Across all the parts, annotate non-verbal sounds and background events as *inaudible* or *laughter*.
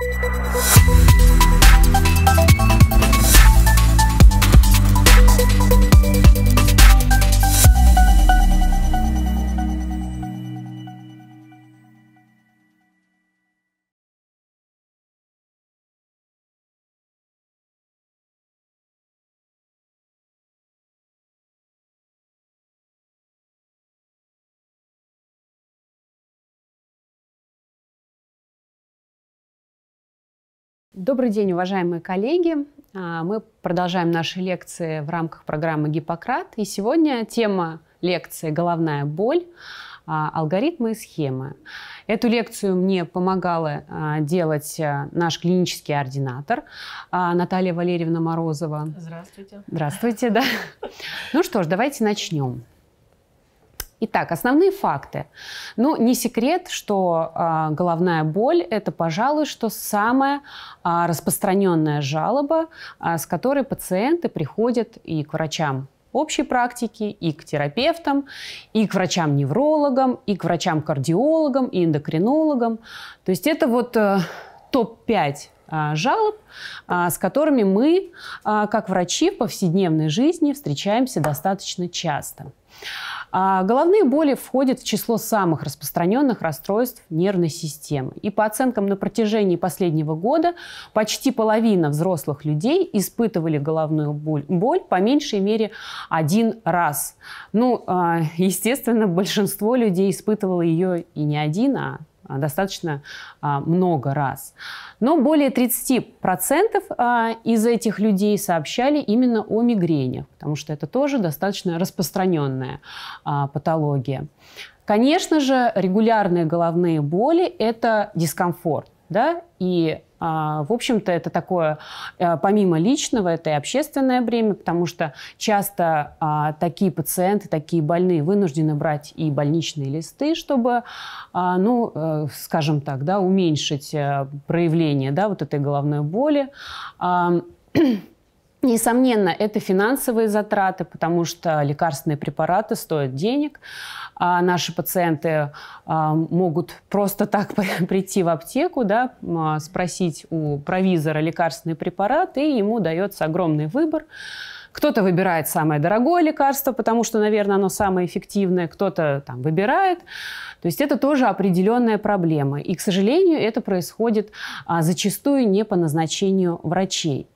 Thank you. Добрый день, уважаемые коллеги. А, мы продолжаем наши лекции в рамках программы «Гиппократ». И сегодня тема лекции «Головная боль. А, алгоритмы и схемы». Эту лекцию мне помогала а, делать наш клинический ординатор Наталья Валерьевна Морозова. Здравствуйте. Здравствуйте, да. Ну что ж, давайте начнем. Итак, основные факты. Ну, не секрет, что а, головная боль – это, пожалуй, что самая а, распространенная жалоба, а, с которой пациенты приходят и к врачам общей практики, и к терапевтам, и к врачам-неврологам, и к врачам-кардиологам, и эндокринологам. То есть это вот э, топ-5 э, а, жалоб, э, с которыми мы, э, как врачи, в повседневной жизни встречаемся достаточно часто. А головные боли входят в число самых распространенных расстройств нервной системы. И по оценкам на протяжении последнего года почти половина взрослых людей испытывали головную боль, боль по меньшей мере один раз. Ну, а, естественно, *laughs* большинство людей испытывало ее и не один, а а, достаточно а, много раз. Но более 30% а, из этих людей сообщали именно о мигренях, потому что это тоже достаточно распространенная патология. Конечно же, регулярные головные боли – это дискомфорт. Да? И а, в общем-то, это такое, э, помимо личного, это и общественное бремя, потому что часто а, такие пациенты, такие больные вынуждены брать и больничные листы, чтобы, а, ну, э, скажем так, да, уменьшить э, проявление, да, вот этой головной боли. *clears throat* Несомненно, это финансовые затраты, потому что лекарственные препараты стоят денег. А наши пациенты а, могут просто так *laughs* прийти в аптеку, да, а, спросить у провизора лекарственный препарат, и ему дается огромный выбор. Кто-то выбирает самое дорогое лекарство, потому что, наверное, оно самое эффективное, кто-то там выбирает. То есть это тоже определенная проблема. И, к сожалению, это происходит а, зачастую не по назначению врачей.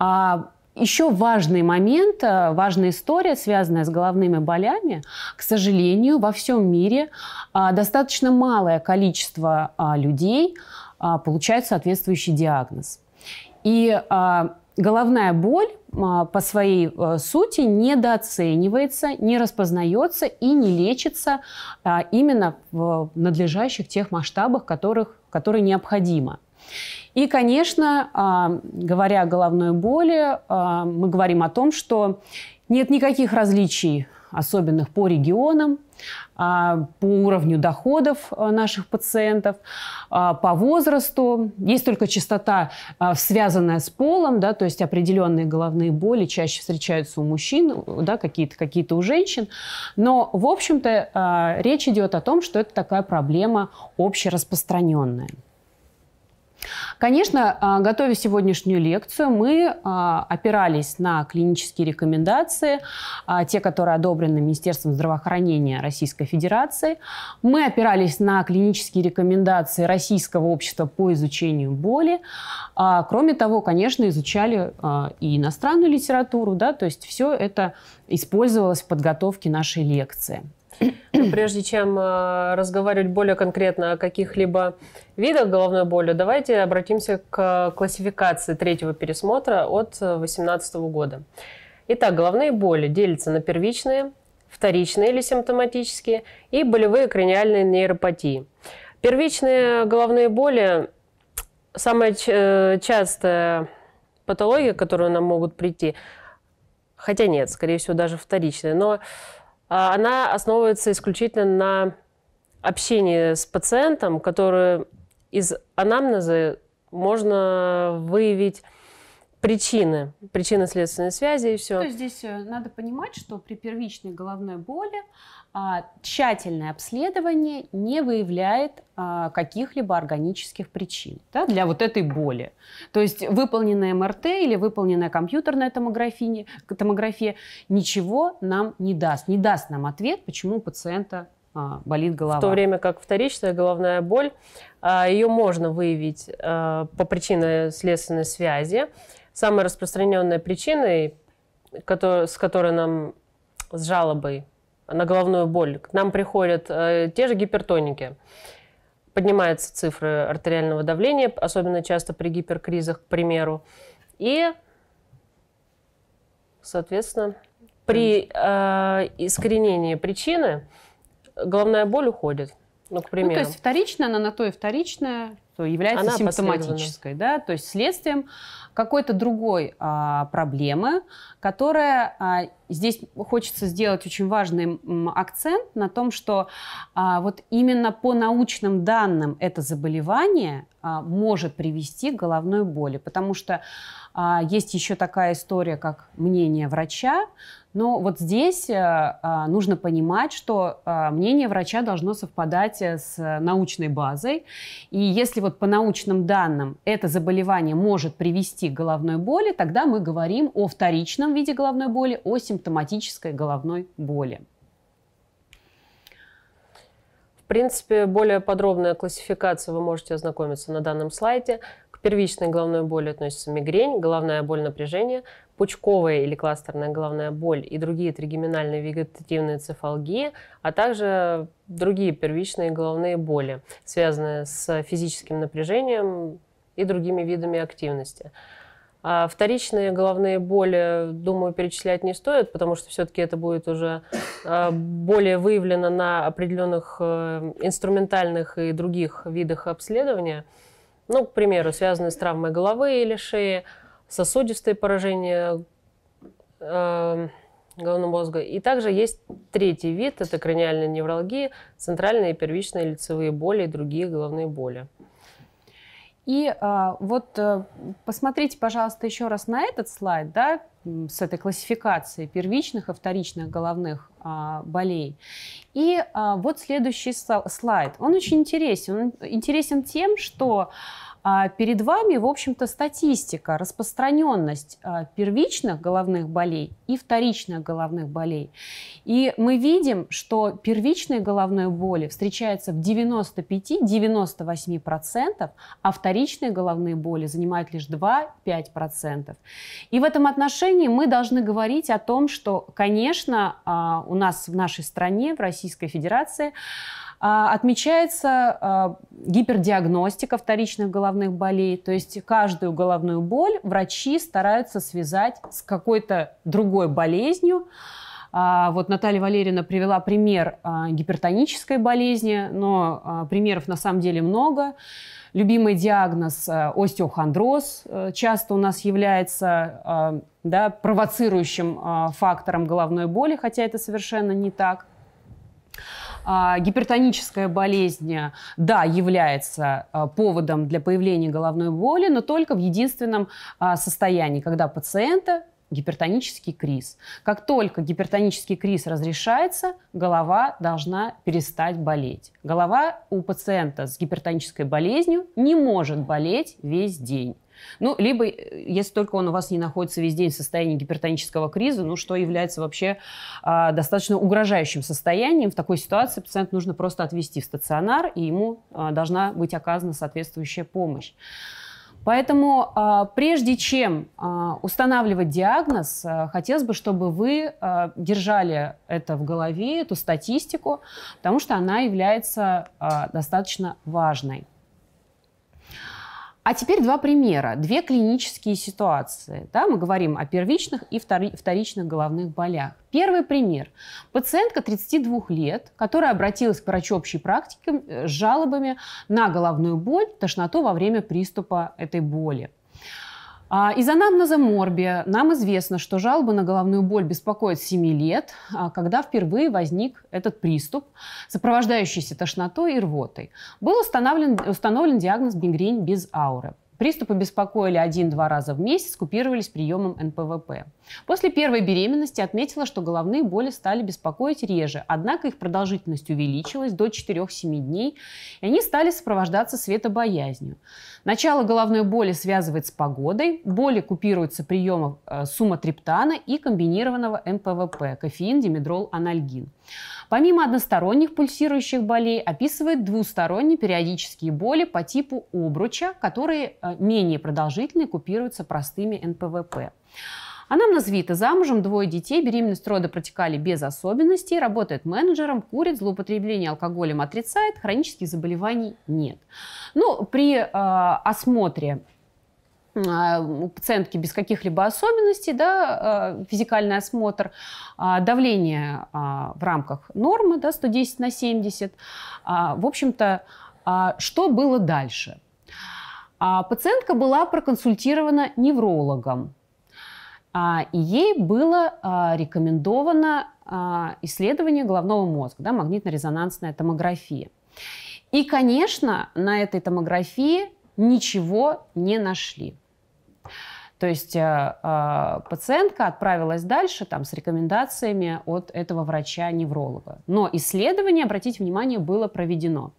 А еще важный момент, э, важная история, связанная с головными болями. К сожалению, во всем мире а, достаточно малое количество а, людей а, получает соответствующий диагноз. И головная боль по своей э, сути недооценивается, не распознается и не лечится именно в надлежащих тех масштабах, которых, которые необходимо. И, конечно, а, говоря о головной боли, а, мы говорим о том, что нет никаких различий особенных по регионам, а, по уровню доходов наших пациентов, по возрасту. Есть только частота, связанная с полом, да, то есть определенные головные боли чаще встречаются у мужчин, да, какие-то какие у женщин. Но, в общем-то, речь идет о том, что это такая проблема общераспространенная. Конечно, а, готовя сегодняшнюю лекцию, мы а, опирались на клинические рекомендации, а, те, которые одобрены Министерством здравоохранения Российской Федерации. Мы опирались на клинические рекомендации Российского общества по изучению боли. Кроме того, конечно, изучали и иностранную литературу, да, то есть все это использовалось в подготовке нашей лекции прежде чем э, разговаривать более конкретно о каких-либо видах головной боли, давайте обратимся к э, классификации третьего пересмотра от 2018 э, года. Итак, головные боли делятся на первичные, вторичные или симптоматические и болевые краниальные нейропатии. Первичные головные боли – самая частая патология, к которой нам могут прийти, хотя нет, скорее всего, даже вторичная, но а, она основывается исключительно на общении с пациентом, который из анамнеза можно выявить причины, причины следственной связи и все. То есть здесь э, надо понимать, что при первичной головной боли а, тщательное обследование не выявляет а, каких-либо органических причин да, для вот этой боли. То есть выполненная МРТ или выполненная компьютерная томография, томография ничего нам не даст. Не даст нам ответ, почему у пациента а, болит голова. В то время как вторичная головная боль, а, ее можно выявить а, по причине следственной связи самая распространенная причина, с которой нам с жалобой на головную боль, к нам приходят э, те же гипертоники. Поднимаются цифры артериального давления, особенно часто при гиперкризах, к примеру. И, соответственно, при э, искоренении причины головная боль уходит. Ну, к примеру. Ну, то есть вторичная, она на то и вторичная, что является она симптоматической, да, то есть следствием какой-то другой а, проблемы, которая а, здесь хочется сделать очень важный м, акцент на том, что а, вот именно по научным данным это заболевание а, может привести к головной боли, потому что а, есть еще такая история, как мнение врача, но вот здесь э, а, нужно понимать, что а, мнение врача должно совпадать э, с научной базой. И если вот по научным данным это заболевание может привести к головной боли, тогда мы говорим о вторичном виде головной боли, о симптоматической головной боли. В принципе, более подробная классификация вы можете ознакомиться на данном слайде. К первичной головной боли относится мигрень, головная боль напряжения, пучковая или кластерная головная боль и другие тригеминальные вегетативные цефалгии, а также другие первичные головные боли, связанные с физическим напряжением и другими видами активности. А вторичные головные боли, думаю, перечислять не стоит, потому что все-таки это будет уже а, более выявлено на определенных э, инструментальных и других видах обследования. Ну, к примеру, связанные с травмой головы или шеи, сосудистые поражения эм, головного мозга. И также есть третий вид, это краниальная неврология, центральные и первичные лицевые боли и другие головные боли. И а, вот э, посмотрите, пожалуйста, еще раз на этот слайд, да, с этой классификацией первичных и вторичных головных а, болей. И а, вот следующий слайд. Он очень интересен. Он интересен тем, что а перед вами, в общем-то, статистика, распространенность а, первичных головных болей и вторичных головных болей. И мы видим, что первичные головные боли встречаются в 95-98%, а вторичные головные боли занимают лишь 2-5%. И в этом отношении мы должны говорить о том, что, конечно, а, у нас в нашей стране, в Российской Федерации, а, отмечается а, гипердиагностика вторичных головных болей, то есть каждую головную боль врачи стараются связать с какой-то другой болезнью. А, вот Наталья Валерьевна привела пример гипертонической болезни, но примеров на самом деле много. Любимый диагноз – остеохондроз э, часто у нас является да, провоцирующим фактором головной боли, хотя это совершенно не так. А, гипертоническая болезнь, да, является а, поводом для появления головной боли, но только в единственном а, состоянии, когда пациента гипертонический криз. Как только гипертонический криз разрешается, голова должна перестать болеть. Голова у пациента с гипертонической болезнью не может болеть весь день. Ну, либо, э, если только он у вас не находится весь день в состоянии гипертонического криза, ну, что является вообще а, достаточно угрожающим состоянием, в такой ситуации пациент нужно просто отвести в стационар, и ему а, должна быть оказана соответствующая помощь. Поэтому а, прежде чем а, устанавливать диагноз, а, хотелось бы, чтобы вы держали это в голове, эту статистику, потому что она является достаточно важной. А теперь два примера, две клинические ситуации. Да, мы говорим о первичных и вторичных головных болях. Первый пример. Пациентка 32 лет, которая обратилась к врачу общей практики э, с жалобами на головную боль, тошноту во время приступа этой боли. А, Из анамнеза морби нам известно, что жалобы на головную боль беспокоят с 7 лет, а, когда впервые возник этот приступ, сопровождающийся тошнотой и рвотой. Был установлен, установлен диагноз мигрень без ауры. Приступы беспокоили один-два раза в месяц, купировались приемом НПВП. После первой беременности отметила, что головные боли стали беспокоить реже, однако их продолжительность увеличилась до 4-7 дней, и они стали сопровождаться светобоязнью. Начало головной боли связывает с погодой, боли купируются приемом э, суматриптана и комбинированного МПВП – кофеин, димедрол, анальгин. Помимо односторонних пульсирующих болей, описывает двусторонние периодические боли по типу обруча, которые э, менее продолжительны, купируются простыми НПВП. Она назвита замужем, двое детей, беременность рода протекали без особенностей, работает менеджером, курит, злоупотребление алкоголем отрицает, хронических заболеваний нет. Ну, при э, осмотре а, у пациентки без каких-либо особенностей, да, а, физикальный осмотр, а, давление в рамках нормы, да, 110 на 70. В общем-то, что было дальше? Пациентка была проконсультирована неврологом, и ей было рекомендовано исследование головного мозга, да, магнитно-резонансная томография. И, конечно, на этой томографии ничего не нашли. То есть э, э, пациентка отправилась дальше там, с рекомендациями от этого врача-невролога. Но исследование, обратите внимание, было проведено.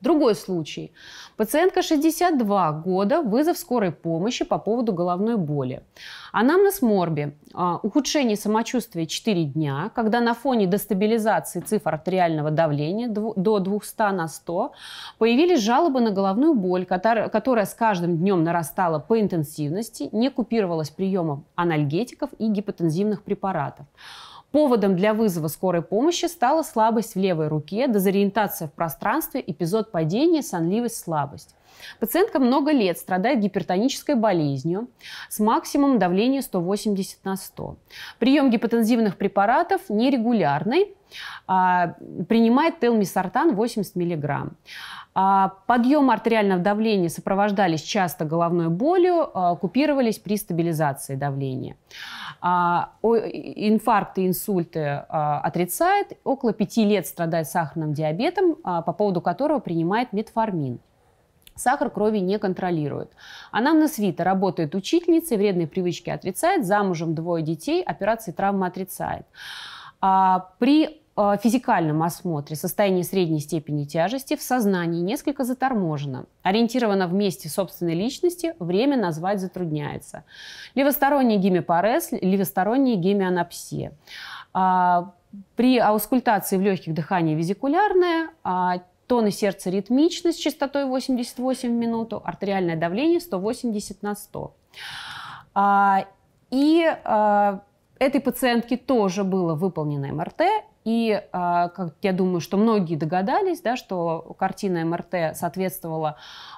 Другой случай. Пациентка 62 года, вызов скорой помощи по поводу головной боли. Анамнез морби. А, ухудшение самочувствия 4 дня, когда на фоне дестабилизации цифр артериального давления до 200 на 100 появились жалобы на головную боль, которая с каждым днем нарастала по интенсивности, не купировалась приемом анальгетиков и гипотензивных препаратов. Поводом для вызова скорой помощи стала слабость в левой руке, дезориентация в пространстве, эпизод падения, сонливость, слабость. Пациентка много лет страдает гипертонической болезнью с максимумом давления 180 на 100. Прием гипотензивных препаратов нерегулярный, а, принимает телмисартан 80 мг. А, подъем артериального давления сопровождались часто головной болью, а, купировались при стабилизации давления. Инфаркты, инсульты отрицает. Около пяти лет страдает сахарным диабетом, по поводу которого принимает метформин. Сахар крови не контролирует. Анамнез Вита работает учительницей, вредные привычки отрицает, замужем двое детей, операции травмы отрицает. При Э, физикальном осмотре состояние средней степени тяжести в сознании несколько заторможено. Ориентировано в месте собственной личности, время назвать затрудняется. Левосторонний гемипарез, левосторонняя гемианапсия. А, при аускультации в легких дыхание визикулярное, а, тоны сердца ритмичны с частотой 88 в минуту, артериальное давление 180 на 100. А, и этой пациентке тоже было выполнено МРТ, и а, как я думаю, что многие догадались, да, что картина МРТ соответствовала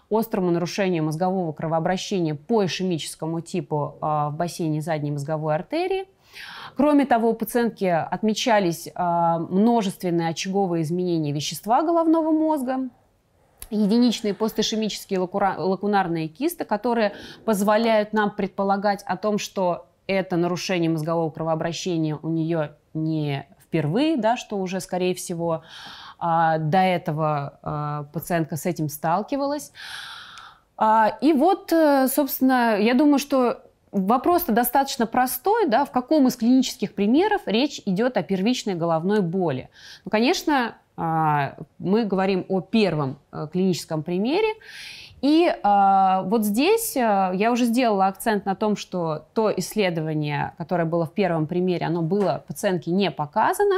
острому нарушению мозгового кровообращения по ишемическому типу а, в бассейне задней мозговой артерии. Кроме того, у пациентки отмечались а, множественные очаговые изменения вещества головного мозга, единичные постишемические лакунарные кисты, которые позволяют нам предполагать о том, что это нарушение мозгового кровообращения у нее не впервые, да, что уже, скорее всего, а, до этого а, пациентка с этим сталкивалась. А, и вот, э, собственно, я думаю, что вопрос-то достаточно простой, да, в каком из клинических примеров речь идет о первичной головной боли. Ну, конечно, мы говорим о первом э, клиническом примере, и э, вот здесь э, я уже сделала акцент на том, что то исследование, которое было в первом примере, оно было пациентке не показано.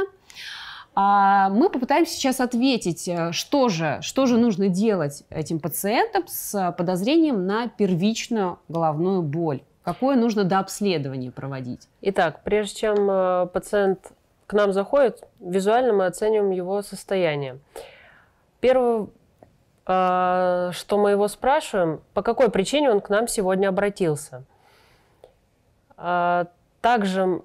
А мы попытаемся сейчас ответить, э, что же, что же нужно делать этим пациентам с э, подозрением на первичную головную боль. Какое нужно дообследование проводить? Итак, прежде чем пациент к нам заходит, визуально мы оценим его состояние. Первый Э, что мы его спрашиваем, по какой причине он к нам сегодня обратился. Э, также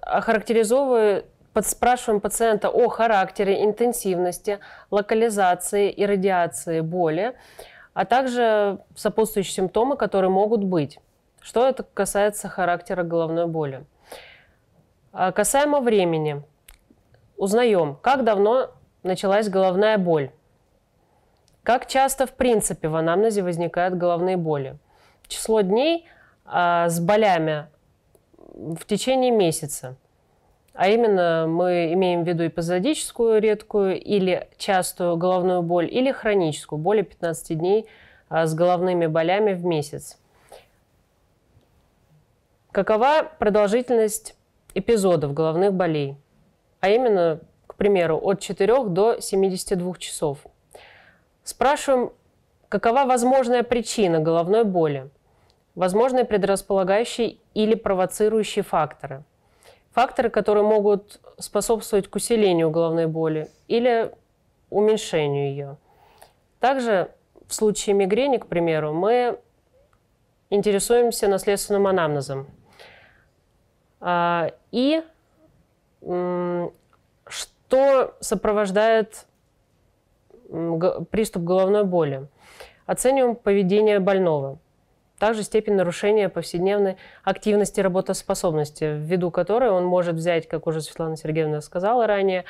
охарактеризовываю, спрашиваем пациента о характере, интенсивности, локализации и радиации боли, а также сопутствующие симптомы, которые могут быть. Что это касается характера головной боли. Э, касаемо времени, узнаем, как давно началась головная боль. Как часто, в принципе, в анамнезе возникают головные боли? Число дней а, с болями в течение месяца. А именно мы имеем в виду эпизодическую редкую или частую головную боль, или хроническую, более 15 дней а, с головными болями в месяц. Какова продолжительность эпизодов головных болей? А именно, к примеру, от 4 до 72 часов. Спрашиваем, какова возможная причина головной боли, возможные предрасполагающие или провоцирующие факторы, факторы, которые могут способствовать к усилению головной боли или уменьшению ее. Также в случае мигрени, к примеру, мы интересуемся наследственным анамнезом. А, и что сопровождает приступ головной боли. Оцениваем поведение больного. Также степень нарушения повседневной активности работоспособности, ввиду которой он может взять, как уже Светлана Сергеевна сказала ранее,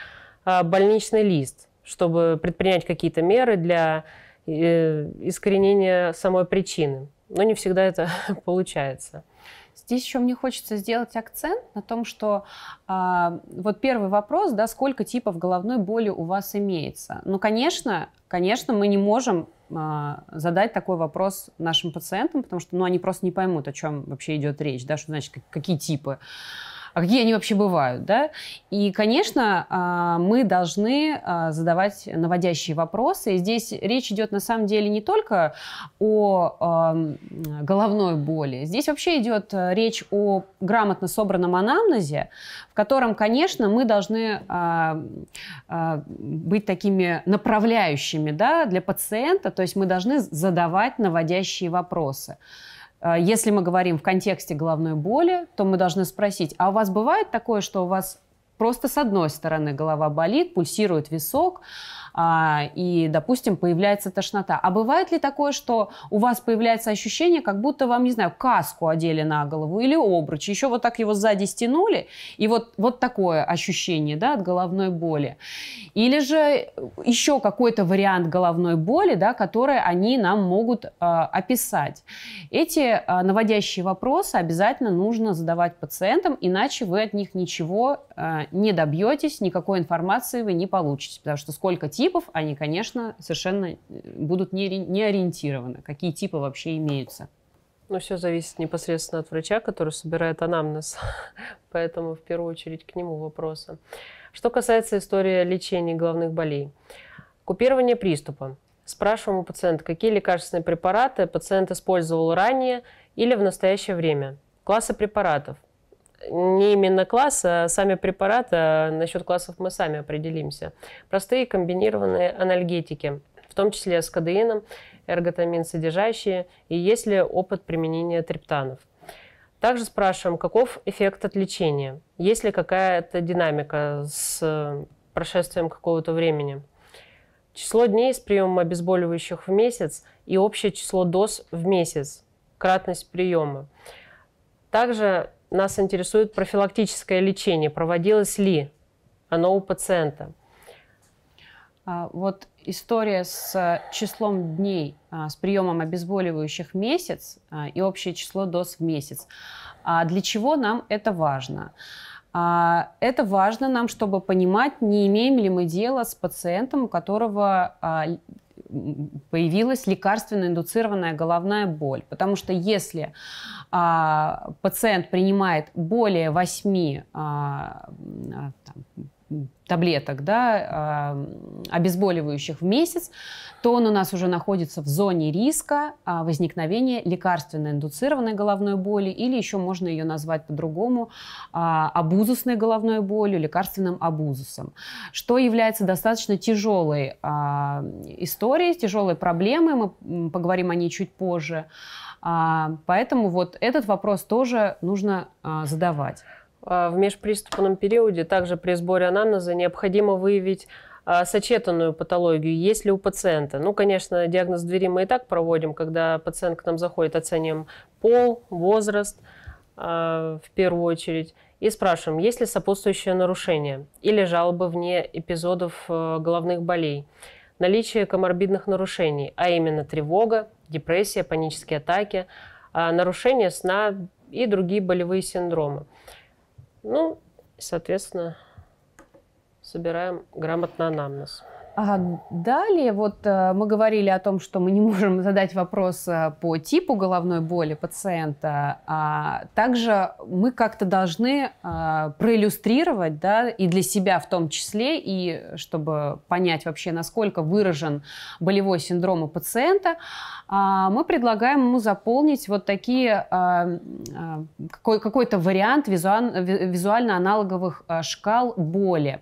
а, больничный лист, чтобы предпринять какие-то меры для э, искоренения самой причины. Но не всегда это *laughs* получается. Здесь еще мне хочется сделать акцент на том, что а, вот первый вопрос, да, сколько типов головной боли у вас имеется. Ну, конечно, конечно, мы не можем а, задать такой вопрос нашим пациентам, потому что, ну, они просто не поймут, о чем вообще идет речь, да, что значит, какие типы а какие они вообще бывают, да? И, конечно, а, мы должны а, задавать наводящие вопросы. И здесь речь идет, на самом деле, не только о а, головной боли. Здесь вообще идет речь о грамотно собранном анамнезе, в котором, конечно, мы должны быть такими направляющими да, для пациента, то есть мы должны задавать наводящие вопросы. Вопросы. Э, если мы говорим в контексте головной боли, то мы должны спросить, а у вас бывает такое, что у вас просто с одной стороны голова болит, пульсирует висок, а, и, допустим, появляется тошнота. А бывает ли такое, что у вас появляется ощущение, как будто вам, не знаю, каску одели на голову или обруч, еще вот так его сзади стянули, и вот, вот такое ощущение да, от головной боли. Или же еще какой-то вариант головной боли, да, который они нам могут э, описать. Эти э, наводящие вопросы обязательно нужно задавать пациентам, иначе вы от них ничего э, не добьетесь, никакой информации вы не получите, потому что сколько типов, они, конечно, совершенно э, будут не, не ориентированы, какие типы вообще имеются. Но все зависит непосредственно от врача, который собирает анамнез. *laughs* Поэтому в первую очередь к нему вопросы. Что касается истории лечения головных болей. Купирование приступа. Спрашиваем у пациента, какие лекарственные препараты пациент использовал ранее или в настоящее время. Классы препаратов – не именно класс, а сами препараты, а насчет классов мы сами определимся. Простые комбинированные анальгетики, в том числе с кадеином, эрготамин содержащие, и есть ли опыт применения триптанов. Также спрашиваем, каков эффект от лечения, есть ли какая-то динамика с прошествием какого-то времени. Число дней с приемом обезболивающих в месяц и общее число доз в месяц, кратность приема. Также нас интересует профилактическое лечение. Проводилось ли оно у пациента? А, вот история с э, числом дней а, с приемом обезболивающих месяц а, и общее число доз в месяц. Для чего нам это важно? Это важно нам, чтобы понимать, не имеем ли мы дело с пациентом, у которого появилась лекарственно-индуцированная головная боль. Потому что если а, пациент принимает более 8 а, а, там, таблеток, да, а, обезболивающих в месяц, то он у нас уже находится в зоне риска а, возникновения лекарственно индуцированной головной боли, или еще можно ее назвать по-другому абузусной головной болью, лекарственным абузусом, что является достаточно тяжелой а, историей, тяжелой проблемой, мы поговорим о ней чуть позже. Поэтому вот этот вопрос тоже нужно задавать. А, в межприступном периоде также при сборе анамнеза необходимо выявить а, сочетанную патологию, есть ли у пациента. Ну, конечно, диагноз двери мы и так проводим, когда пациент к нам заходит, оценим пол, возраст а, в первую очередь и спрашиваем, есть ли сопутствующее нарушение или жалобы вне эпизодов э, головных болей, наличие коморбидных нарушений, а именно тревога, депрессия, панические атаки, нарушение сна и другие болевые синдромы. Ну, соответственно, собираем грамотно анамнез. А далее вот э, мы говорили о том, что мы не *laughs* можем задать вопрос э, по типу головной боли пациента. А также мы как-то должны э, проиллюстрировать, да, и для себя в том числе, и чтобы понять вообще, насколько выражен болевой синдром у пациента, а мы предлагаем ему заполнить вот такие какой-то вариант визуально-аналоговых шкал боли.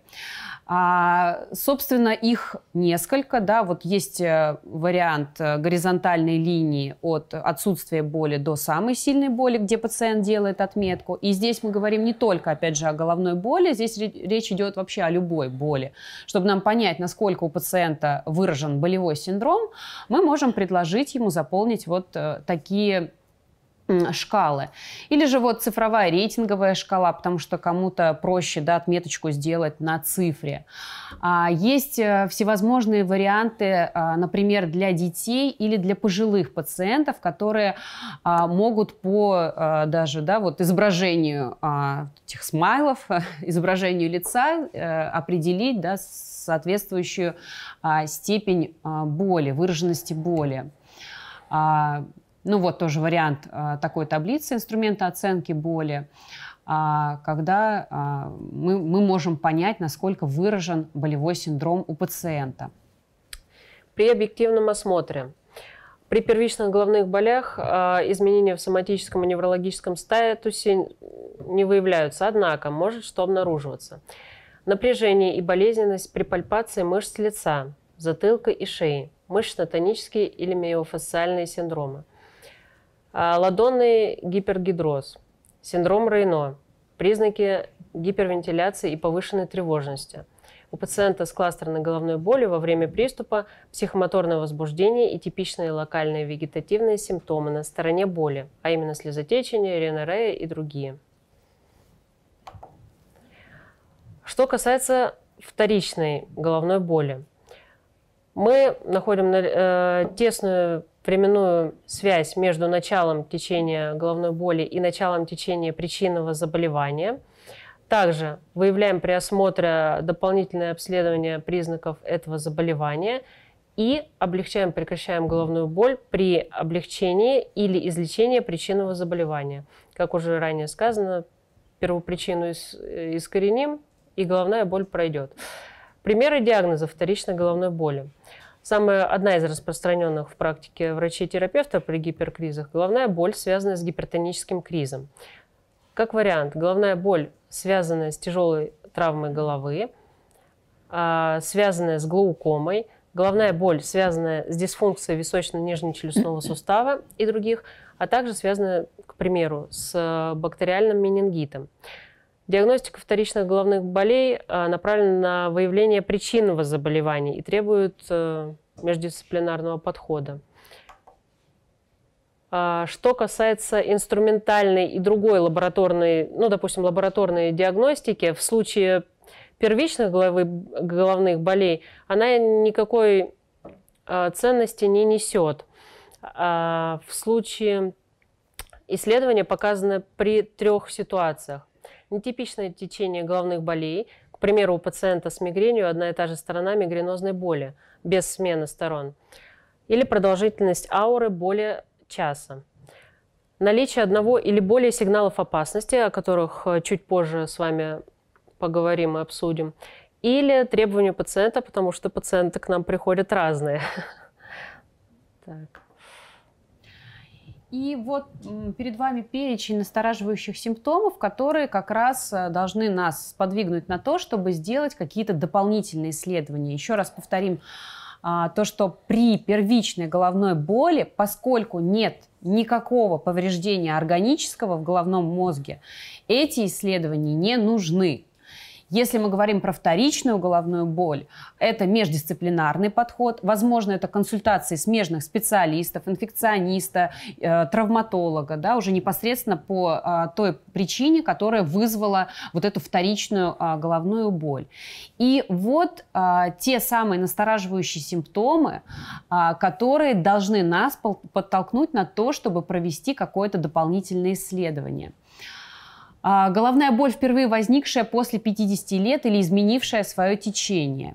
А, собственно, их несколько, да, вот есть э, вариант э, горизонтальной линии от отсутствия боли до самой сильной боли, где пациент делает отметку. И здесь мы говорим не только, опять же, о головной боли, здесь речь идет вообще о любой боли. Чтобы нам понять, насколько у пациента выражен болевой синдром, мы можем предложить ему заполнить вот э, такие шкалы. Или же вот цифровая рейтинговая шкала, потому что кому-то проще да, отметочку сделать на цифре. А, есть э, всевозможные варианты, а, например, для детей или для пожилых пациентов, которые а, могут по даже да, вот изображению этих смайлов, *laughs* изображению лица э, определить да, соответствующую степень боли, выраженности боли. Ну вот тоже вариант а, такой таблицы инструмента оценки боли, а, когда а, мы, мы можем понять, насколько выражен болевой синдром у пациента. При объективном осмотре при первичных головных болях изменения в соматическом и неврологическом статусе не выявляются, однако может что обнаруживаться. Напряжение и болезненность при пальпации мышц лица, затылка и шеи, мышечно-тонические или миофасциальные синдромы – а, ладонный гипергидроз, синдром Рейно, признаки гипервентиляции и повышенной тревожности. У пациента с кластерной головной болью во время приступа психомоторное возбуждение и типичные локальные вегетативные симптомы на стороне боли, а именно слезотечение, ренорея и другие. Что касается вторичной головной боли, мы находим э, тесную временную связь между началом течения головной боли и началом течения причинного заболевания. Также выявляем при осмотре дополнительное обследование признаков этого заболевания и облегчаем, прекращаем головную боль при облегчении или излечении причинного заболевания. Как уже ранее сказано, первопричину искореним, и головная боль пройдет. Примеры диагноза вторичной головной боли. Самая одна из распространенных в практике врачей-терапевтов при гиперкризах – головная боль, связанная с гипертоническим кризом. Как вариант, головная боль, связанная с тяжелой травмой головы, а, связанная с глаукомой, головная боль, связанная с дисфункцией височно-нижнечелюстного сустава и других, а также связанная, к примеру, с бактериальным менингитом. Диагностика вторичных головных болей а, направлена на выявление причинного заболевания и требует э, междисциплинарного подхода. А, что касается инструментальной и другой лабораторной, ну, допустим, лабораторной диагностики, в случае первичных головы, головных болей она никакой а, ценности не несет. В случае исследования показано при трех ситуациях нетипичное течение головных болей, к примеру, у пациента с мигренью одна и та же сторона мигренозной боли, без смены сторон, или продолжительность ауры более часа. Наличие одного или более сигналов опасности, о которых э, чуть позже с вами поговорим и обсудим, или требования пациента, потому что пациенты к нам приходят разные. *laughs* Так. И вот перед вами перечень настораживающих симптомов, которые как раз э, должны нас подвигнуть на то, чтобы сделать какие-то дополнительные исследования. Еще раз повторим а, то, что при первичной головной боли, поскольку нет никакого повреждения органического в головном мозге, эти исследования не нужны. Если мы говорим про вторичную головную боль, это междисциплинарный подход. Возможно, это консультации смежных специалистов, инфекциониста, э, травматолога, да, уже непосредственно по а, той причине, которая вызвала вот эту вторичную а, головную боль. И вот а, те самые настораживающие симптомы, которые должны нас подтолкнуть на то, чтобы провести какое-то дополнительное исследование. А, головная боль впервые возникшая после 50 лет или изменившая свое течение.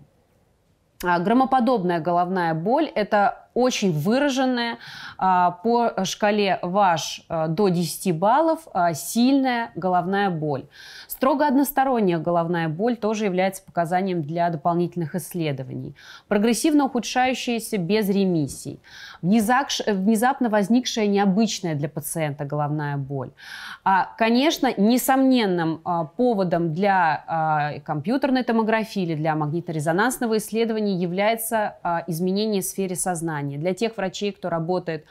А, громоподобная головная боль – это очень выраженная а, по шкале ваш а, до 10 баллов а, сильная головная боль. Строго односторонняя головная боль тоже является показанием для дополнительных исследований. Прогрессивно ухудшающаяся без ремиссий. Внезапно возникшая необычная для пациента головная боль. Конечно, несомненным поводом для компьютерной томографии или для магнитно-резонансного исследования является изменение в сфере сознания образование. Для тех врачей, кто работает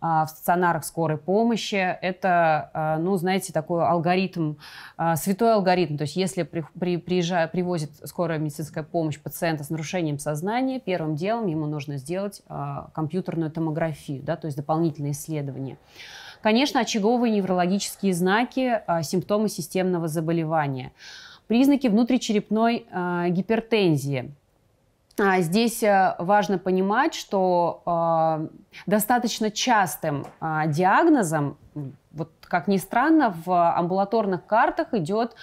а, в стационарах скорой помощи, это, а, ну, знаете, такой алгоритм, а, святой алгоритм. То есть если при, при, приезжая, привозит скорая медицинская помощь пациента с нарушением сознания, первым делом ему нужно сделать компьютерную томографию, да, то есть дополнительное исследование. Конечно, очаговые неврологические знаки, симптомы системного заболевания признаки внутричерепной э, гипертензии. А, здесь э, важно понимать, что а, достаточно частым а, диагнозом, вот как ни странно, в амбулаторных картах идет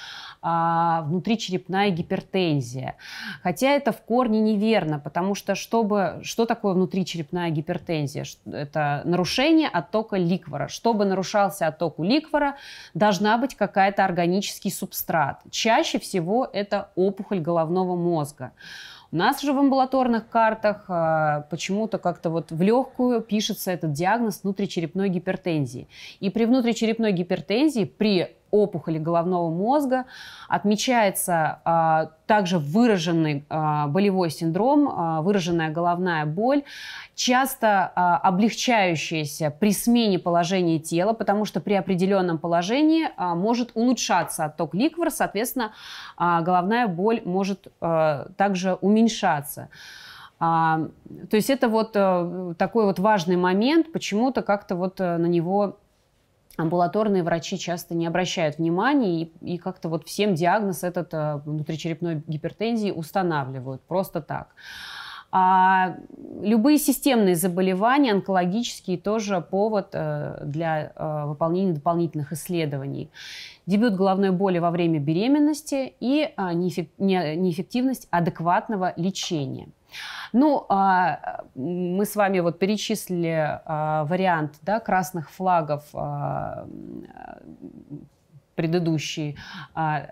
внутричерепная гипертензия. Хотя это в корне неверно, потому что чтобы, что такое внутричерепная гипертензия? Это нарушение оттока ликвора. Чтобы нарушался отток у ликвора, должна быть какая-то органический субстрат. Чаще всего это опухоль головного мозга. У нас же в амбулаторных картах э, почему-то как-то вот в легкую пишется этот диагноз внутричерепной гипертензии. И при внутричерепной гипертензии, при опухоли головного мозга. Отмечается а, также выраженный а, болевой синдром, а, выраженная головная боль, часто а, облегчающаяся при смене положения тела, потому что при определенном положении а, может улучшаться отток ликвор, соответственно, а, головная боль может а, также уменьшаться. А, то есть это вот а, такой вот важный момент, почему-то как-то вот а, на него амбулаторные врачи часто не обращают внимания и, и как-то вот всем диагноз этот э, внутричерепной гипертензии устанавливают просто так. А любые системные заболевания, онкологические, тоже повод э, для э, выполнения дополнительных исследований. Дебют головной боли во время беременности и неэффективность адекватного лечения – ну, а, мы с вами вот перечислили а, вариант да, красных флагов а, а, предыдущий. А,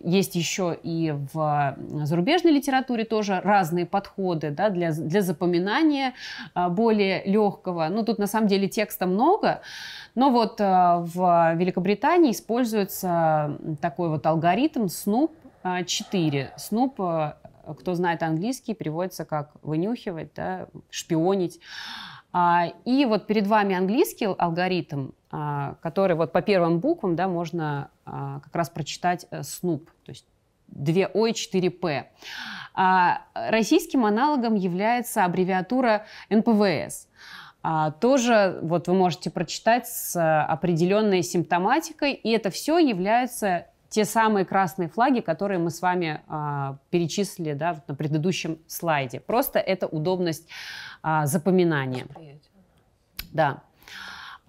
есть еще и в зарубежной литературе тоже разные подходы да, для, для запоминания а, более легкого. Ну, тут на самом деле текста много, но вот а, в Великобритании используется такой вот алгоритм SNOOP, 4. СНУП кто знает английский, переводится как вынюхивать, да, шпионить. А, и вот перед вами английский алгоритм, а, который вот по первым буквам, да, можно а, как раз прочитать э, СНУП, то есть 2 О и 4 П. А, российским аналогом является аббревиатура НПВС. А, тоже вот вы можете прочитать с э, определенной симптоматикой, и это все является те самые красные флаги, которые мы с вами а, перечислили да, на предыдущем слайде. Просто это удобность а, запоминания. Да.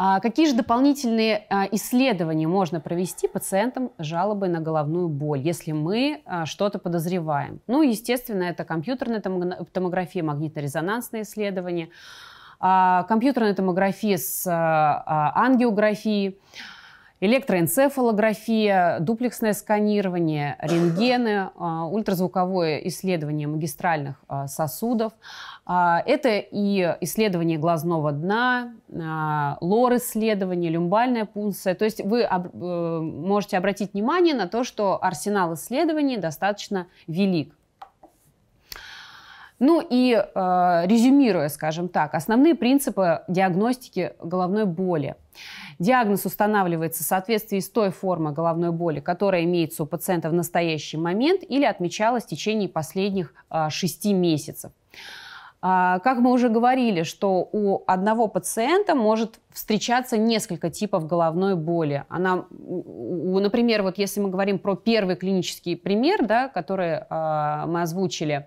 А какие же дополнительные а, исследования можно провести пациентам с жалобой на головную боль, если мы а, что-то подозреваем? Ну, естественно, это компьютерная томография, магнитно-резонансные исследования, а, компьютерная томография с а, ангиографией, электроэнцефалография, дуплексное сканирование, рентгены, а, ультразвуковое исследование магистральных а, сосудов. А, это и исследование глазного дна, лор-исследование, люмбальная пункция. То есть вы э, можете обратить внимание на то, что арсенал исследований достаточно велик. Ну и э, резюмируя, скажем так, основные принципы диагностики головной боли. Диагноз устанавливается в соответствии с той формой головной боли, которая имеется у пациента в настоящий момент или отмечалась в течение последних э, 6 месяцев. А, как мы уже говорили, что у одного пациента может встречаться несколько типов головной боли. Она, например, вот если мы говорим про первый клинический пример, да, который э, мы озвучили,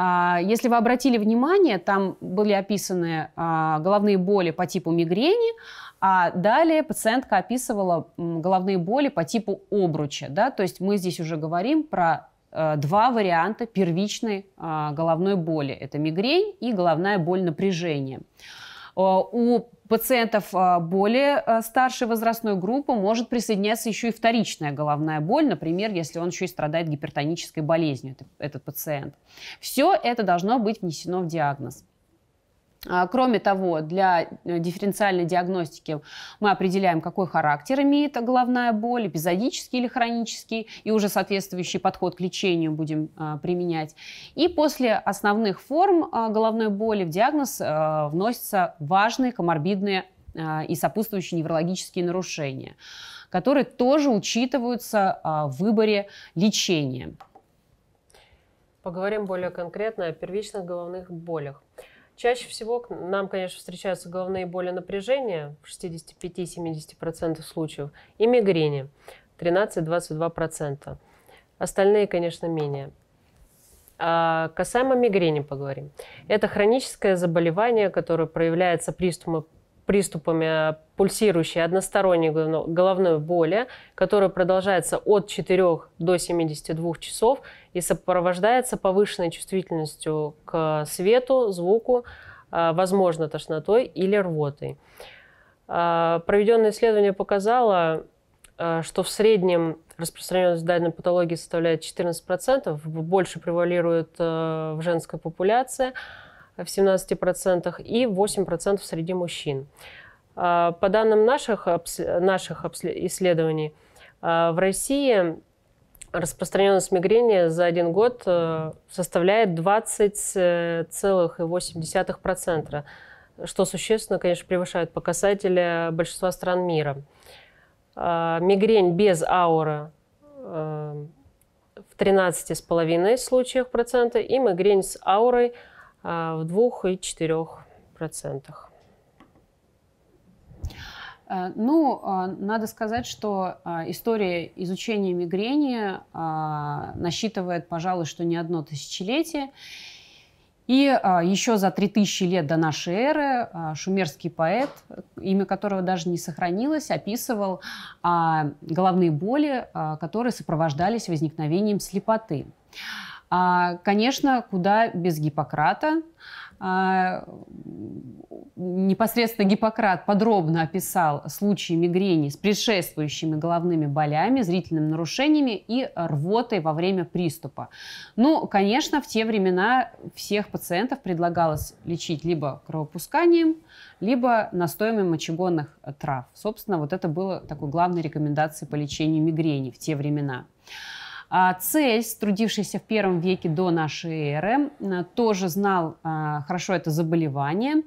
а, если вы обратили внимание, там были описаны а, головные боли по типу мигрени, а далее пациентка описывала головные боли по типу обруча. Да? То есть мы здесь уже говорим про э, два варианта первичной а, головной боли. Это мигрень и головная боль напряжения. Э, у пациентов э, более э, старшей возрастной группы может присоединяться еще и вторичная головная боль, например, если он еще и страдает гипертонической болезнью, этот пациент. Все это должно быть внесено в диагноз. А, кроме того, для э, дифференциальной диагностики мы определяем, какой характер имеет головная боль, эпизодический или хронический, и уже соответствующий подход к лечению будем а, применять. И после основных форм а, головной боли в диагноз вносятся важные коморбидные и сопутствующие неврологические нарушения, которые тоже учитываются в выборе лечения. Поговорим более конкретно о первичных головных болях. Чаще всего нам, конечно, встречаются головные боли напряжения в 65-70% случаев и мигрени 13-22%. Остальные, конечно, менее. А касаемо мигрени поговорим. Это хроническое заболевание, которое проявляется приступом, приступами э, пульсирующей односторонней головной боли, которая продолжается от 4 до 72 часов и сопровождается повышенной чувствительностью к свету, звуку, э, возможно, тошнотой или рвотой. Э, проведенное исследование показало, что в среднем распространенность данной патологии составляет 14%, больше превалирует в женской популяции – в 17% и 8% среди мужчин. А, по данным наших, наших исследований, а, в России распространенность мигрени за один год э, составляет 20,8%, что существенно, конечно, превышает показатели большинства стран мира. А, мигрень без аура э, в 13,5% случаев процента и мигрень с аурой – а, в и процентах. Э, ну, а, надо сказать, что а, история изучения мигрени насчитывает, пожалуй, что не одно тысячелетие. И еще за 3000 лет до нашей эры шумерский поэт, имя которого даже не сохранилось, описывал головные боли, которые сопровождались возникновением слепоты. А, конечно, куда без Гиппократа. А, непосредственно Гиппократ подробно описал случаи мигрени с предшествующими головными болями, зрительными нарушениями и рвотой во время приступа. Ну, конечно, в те времена всех пациентов предлагалось лечить либо кровопусканием, либо настоями мочегонных трав. Собственно, вот это было такой главной рекомендацией по лечению мигрени в те времена. А, Цельс, трудившийся в первом веке до нашей эры, э, тоже знал а, хорошо это заболевание,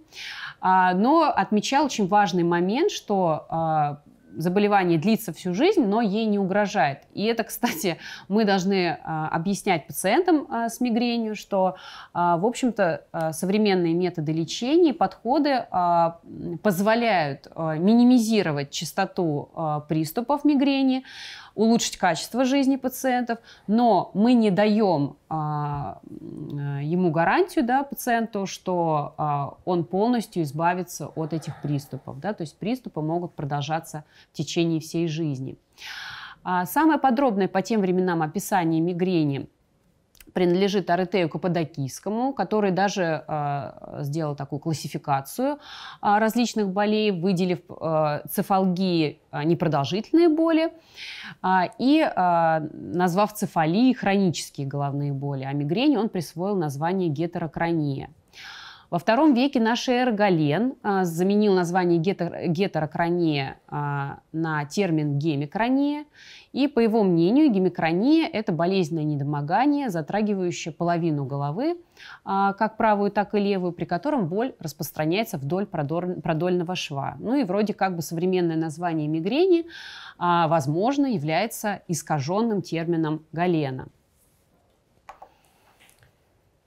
а, но отмечал очень важный момент, что заболевание длится всю жизнь, но ей не угрожает. И это, *laughs* кстати, мы должны объяснять пациентам с мигренью, что, в общем-то, современные методы лечения, подходы позволяют минимизировать частоту приступов мигрени, улучшить качество жизни пациентов, но мы не даем а, ему гарантию, да, пациенту, что а, он полностью избавится от этих приступов, да, то есть приступы могут продолжаться в течение всей жизни. А, самое подробное по тем временам описание мигрени – принадлежит Аретею Каппадокийскому, который даже э, сделал такую классификацию э, различных болей, выделив э, цефалгии э, непродолжительные боли э, и э, назвав цефалии хронические головные боли, а мигрени он присвоил название гетерокрания. Во втором веке наш эры Гален э, заменил название гетер, гетерокрания э, на термин гемикрания и, по его мнению, гемикрония – это болезненное недомогание, затрагивающее половину головы, а, как правую, так и левую, при котором боль распространяется вдоль продольного шва. Ну и вроде как бы современное название мигрени, а, возможно, является искаженным термином галена.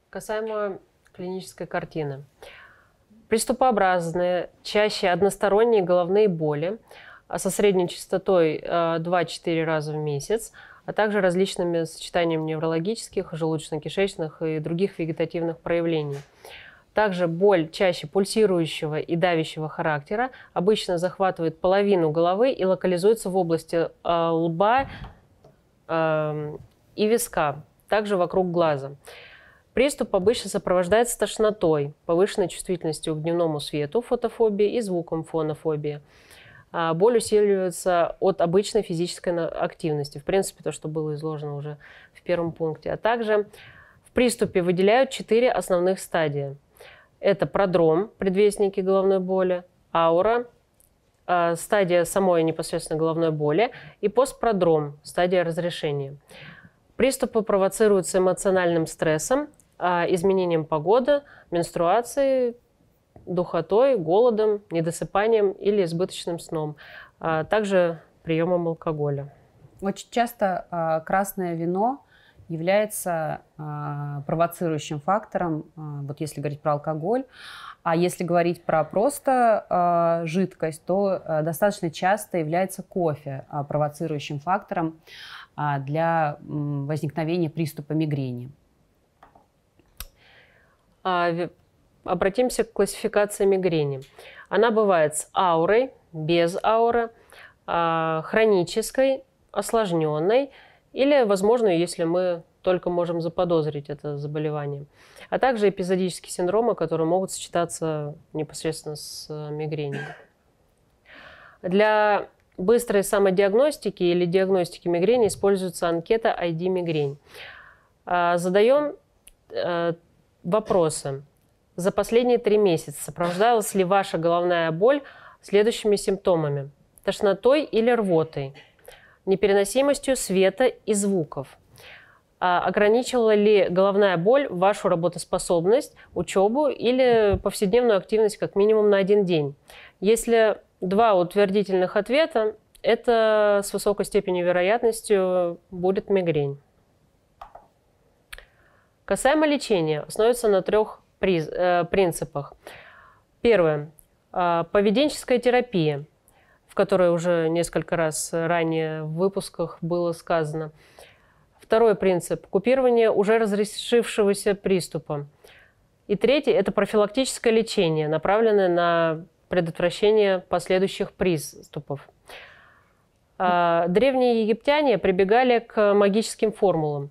Касаемо клинической картины. Приступообразные, чаще односторонние головные боли – а, со средней частотой 2-4 а, раза в месяц, а также различными сочетаниями неврологических, желудочно-кишечных и других вегетативных проявлений. Также боль чаще пульсирующего и давящего характера обычно захватывает половину головы и локализуется в области э, лба э, и виска, также вокруг глаза. Приступ обычно сопровождается тошнотой, повышенной чувствительностью к дневному свету, фотофобии и звуком фонофобии. А, боль усиливается от обычной физической активности. В принципе, то, что было изложено уже в первом пункте. А также в приступе выделяют четыре основных стадии. Это продром, предвестники головной боли, аура, а, стадия самой непосредственно головной боли и постпродром, стадия разрешения. Приступы провоцируются эмоциональным стрессом, а, изменением погоды, менструацией, духотой, голодом, недосыпанием или избыточным сном, а также приемом алкоголя. Очень часто а, красное вино является а, провоцирующим фактором, а, вот если говорить про алкоголь. А если говорить про просто а, жидкость, то а, достаточно часто является кофе а, провоцирующим фактором а, для м, возникновения приступа мигрени. А, обратимся к классификации мигрени. Она бывает с аурой, без ауры, а, хронической, осложненной или, возможно, если мы только можем заподозрить это заболевание, а также эпизодические синдромы, которые могут сочетаться непосредственно с э, мигренью. Для быстрой самодиагностики или диагностики мигрени используется анкета ID мигрень. А, задаем э, вопросы за последние три месяца сопровождалась ли ваша головная боль следующими симптомами? Тошнотой или рвотой? Непереносимостью света и звуков? А ограничила ли головная боль вашу работоспособность, учебу или повседневную активность как минимум на один день? Если два утвердительных ответа, это с высокой степенью вероятностью будет мигрень. Касаемо лечения, основывается на трех Э, принципах. Первое. А, поведенческая терапия, в которой уже несколько раз ранее в выпусках было сказано. Второй принцип – купирование уже разрешившегося приступа. И третий – это профилактическое лечение, направленное на предотвращение последующих приступов. А, древние египтяне прибегали к магическим формулам.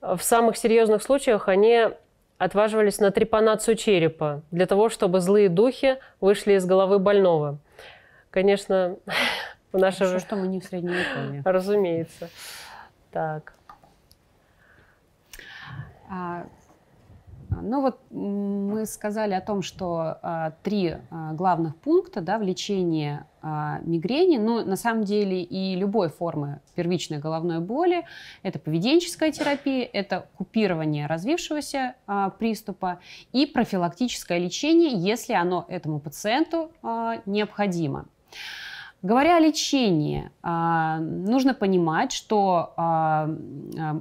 В самых серьезных случаях они отваживались на трепанацию черепа для того, чтобы злые духи вышли из головы больного. Конечно, *laughs* в ну, наше... Хорошо, что мы не в Средневековье. *laughs* Разумеется. Так. А, ну вот мы сказали о том, что а, три а, главных пункта да, в лечении а, мигрени, ну на самом деле и любой формы первичной головной боли, это поведенческая терапия, это купирование развившегося а, приступа и профилактическое лечение, если оно этому пациенту а, необходимо. Говоря о лечении, а, нужно понимать, что а, а,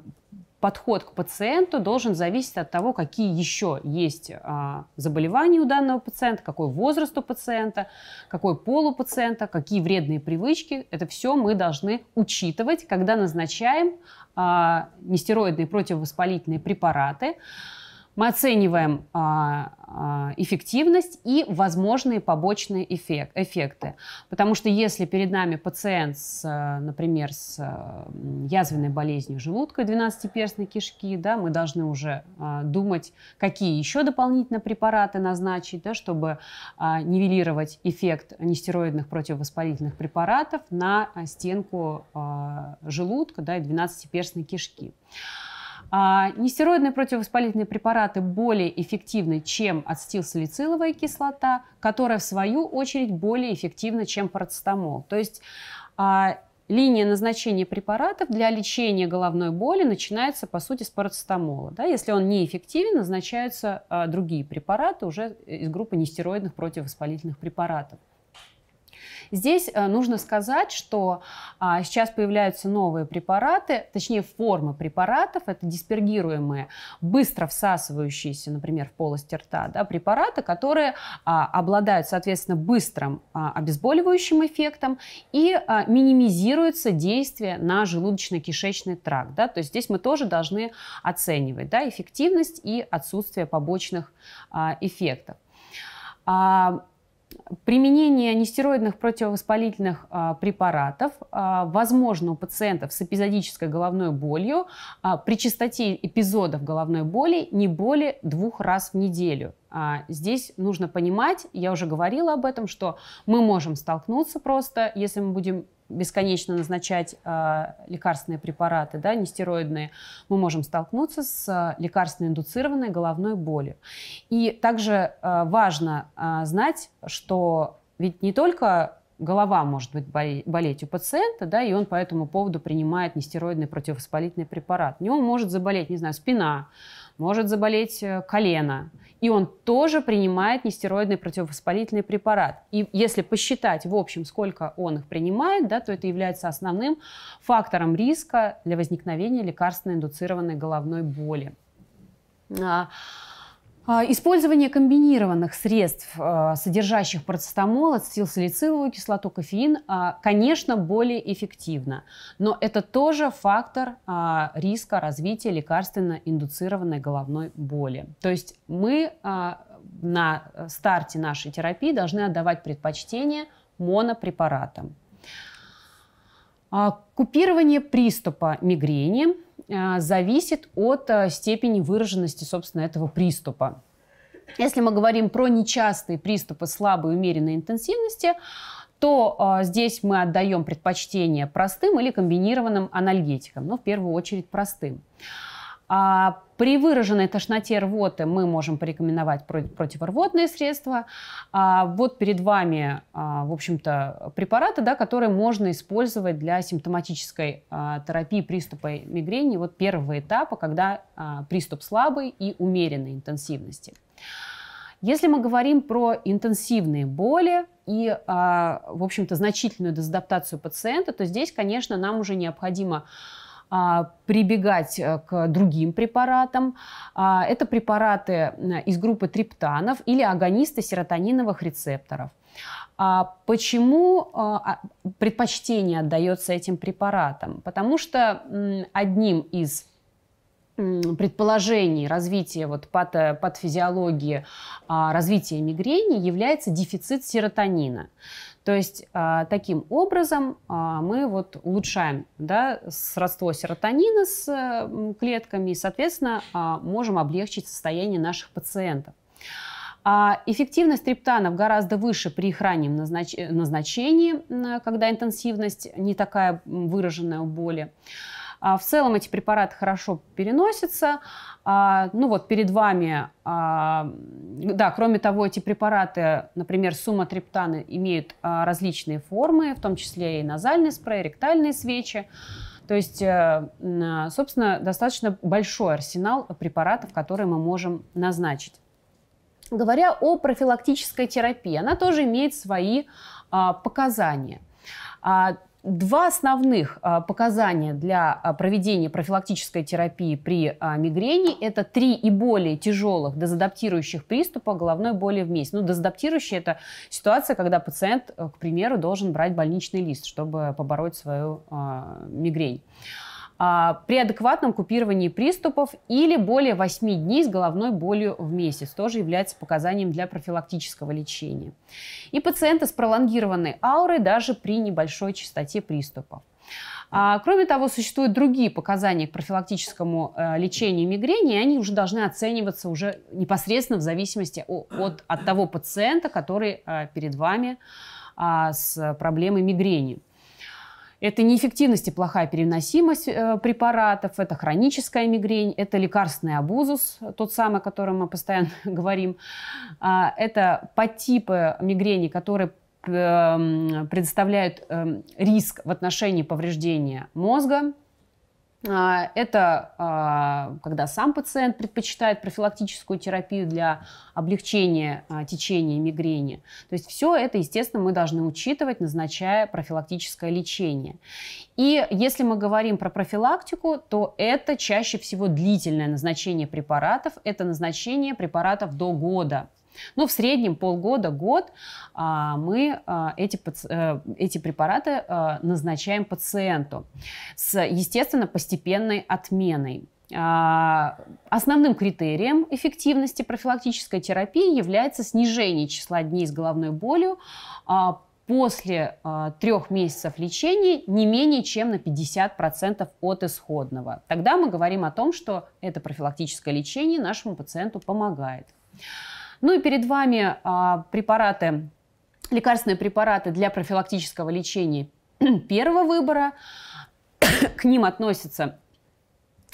подход к пациенту должен зависеть от того, какие еще есть а, заболевания у данного пациента, какой возраст у пациента, какой пол у пациента, какие вредные привычки. Это все мы должны учитывать, когда назначаем а, нестероидные противовоспалительные препараты. Мы оцениваем а, а, эффективность и возможные побочные эффект, эффекты. Потому что если перед нами пациент, с, э, например, с э, язвенной болезнью желудка 12-перстной кишки, да, мы должны уже а, думать, какие еще дополнительно препараты назначить, да, чтобы нивелировать эффект нестероидных противовоспалительных препаратов на стенку желудка да, и 12-перстной кишки. А нестероидные противовоспалительные препараты более эффективны, чем ацетилсалициловая кислота, которая, в свою очередь, более эффективна, чем парацетамол. То есть а, линия назначения препаратов для лечения головной боли начинается, по сути, с парацетамола. Да? Если он неэффективен, назначаются а, другие препараты уже из группы нестероидных противовоспалительных препаратов. Здесь э, нужно сказать, что а, сейчас появляются новые препараты, точнее формы препаратов, это диспергируемые, быстро всасывающиеся, например, в полость рта, да, препараты, которые а, обладают, соответственно, быстрым а, обезболивающим эффектом и минимизируется действие на желудочно-кишечный тракт. Да? То есть здесь мы тоже должны оценивать да, эффективность и отсутствие побочных эффектов. Применение нестероидных противовоспалительных а, препаратов а, возможно у пациентов с эпизодической головной болью а, при частоте эпизодов головной боли не более двух раз в неделю. Здесь нужно понимать, я уже говорила об этом, что мы можем столкнуться просто, если мы будем бесконечно назначать э, лекарственные препараты, да, нестероидные, мы можем столкнуться с э, а, лекарственно-индуцированной головной болью. И также э, важно э, знать, что ведь не только голова может быть болеть у пациента, да, и он по этому поводу принимает нестероидный противовоспалительный препарат. У него может заболеть, не знаю, спина, может заболеть э, колено. И он тоже принимает нестероидный противовоспалительный препарат. И если посчитать в общем, сколько он их принимает, да, то это является основным фактором риска для возникновения лекарственно индуцированной головной боли. А, а, использование комбинированных средств, а, содержащих парацетамол, ацетилсалициловую кислоту, кофеин, а, конечно, более эффективно, но это тоже фактор риска развития лекарственно индуцированной головной боли. То есть мы на старте нашей терапии должны отдавать предпочтение монопрепаратам. Купирование приступа мигрени – а, зависит от а, степени выраженности, собственно, этого приступа. Если мы говорим про нечастые приступы слабой умеренной интенсивности, то э, здесь мы отдаем предпочтение простым или комбинированным анальгетикам, но ну, в первую очередь простым. А при выраженной тошноте рвоты мы можем порекомендовать противорвотные средства. А вот перед вами, а, в общем-то, препараты, да, которые можно использовать для симптоматической а, терапии приступа мигрени. Вот первого этапа, когда а, приступ слабый и умеренной интенсивности. Если мы говорим про интенсивные боли и, в общем-то, значительную дезадаптацию пациента, то здесь, конечно, нам уже необходимо а, прибегать э, к другим препаратам. А, это препараты э, из группы триптанов или агонисты серотониновых рецепторов. А, почему э, предпочтение отдается этим препаратам? Потому что одним из предположений развития вот патофизиологии развития мигрени является дефицит серотонина. То есть а, таким образом а, мы вот улучшаем да, сродство серотонина с э, клетками и, соответственно, а, можем облегчить состояние наших пациентов. А эффективность триптанов гораздо выше при их раннем назначении, когда интенсивность не такая выраженная у боли. А, в целом эти препараты хорошо переносятся. А, ну вот перед вами, а, да, кроме того, эти препараты, например, суматриптаны имеют различные формы, в том числе и назальный спрей, ректальные свечи. То есть, э, собственно, достаточно большой арсенал препаратов, которые мы можем назначить. Говоря о профилактической терапии, она тоже имеет свои показания. Два основных а, показания для а, проведения профилактической терапии при а, мигрени – это три и более тяжелых дезадаптирующих приступа головной боли в месяц. Ну, дезадаптирующая – это ситуация, когда пациент, э, к примеру, должен брать больничный лист, чтобы побороть свою мигрень. А, при адекватном купировании приступов или более 8 дней с головной болью в месяц. Тоже является показанием для профилактического лечения. И пациенты с пролонгированной аурой даже при небольшой частоте приступов. А, кроме того, существуют другие показания к профилактическому э, лечению мигрени, и они уже должны оцениваться уже непосредственно в зависимости от, от, от того пациента, который э, перед вами э, с проблемой мигрени. Это неэффективность и плохая переносимость э, препаратов, это хроническая мигрень, это лекарственный абузус, тот самый, о котором мы постоянно *laughs* говорим. А, это подтипы мигрени, которые эм, предоставляют эм, риск в отношении повреждения мозга, а, это а, когда сам пациент предпочитает профилактическую терапию для облегчения а, течения мигрени. То есть все это, естественно, мы должны учитывать, назначая профилактическое лечение. И если мы говорим про профилактику, то это чаще всего длительное назначение препаратов. Это назначение препаратов до года. Но в среднем полгода-год а, мы а, эти, э, эти препараты а, назначаем пациенту с, естественно, постепенной отменой. Основным критерием эффективности профилактической терапии является снижение числа дней с головной болью после э, трех месяцев лечения не менее чем на 50% от исходного. Тогда мы говорим о том, что это профилактическое лечение нашему пациенту помогает. Ну и перед вами а, препараты, лекарственные препараты для профилактического лечения *clears throat* первого выбора. К ним относятся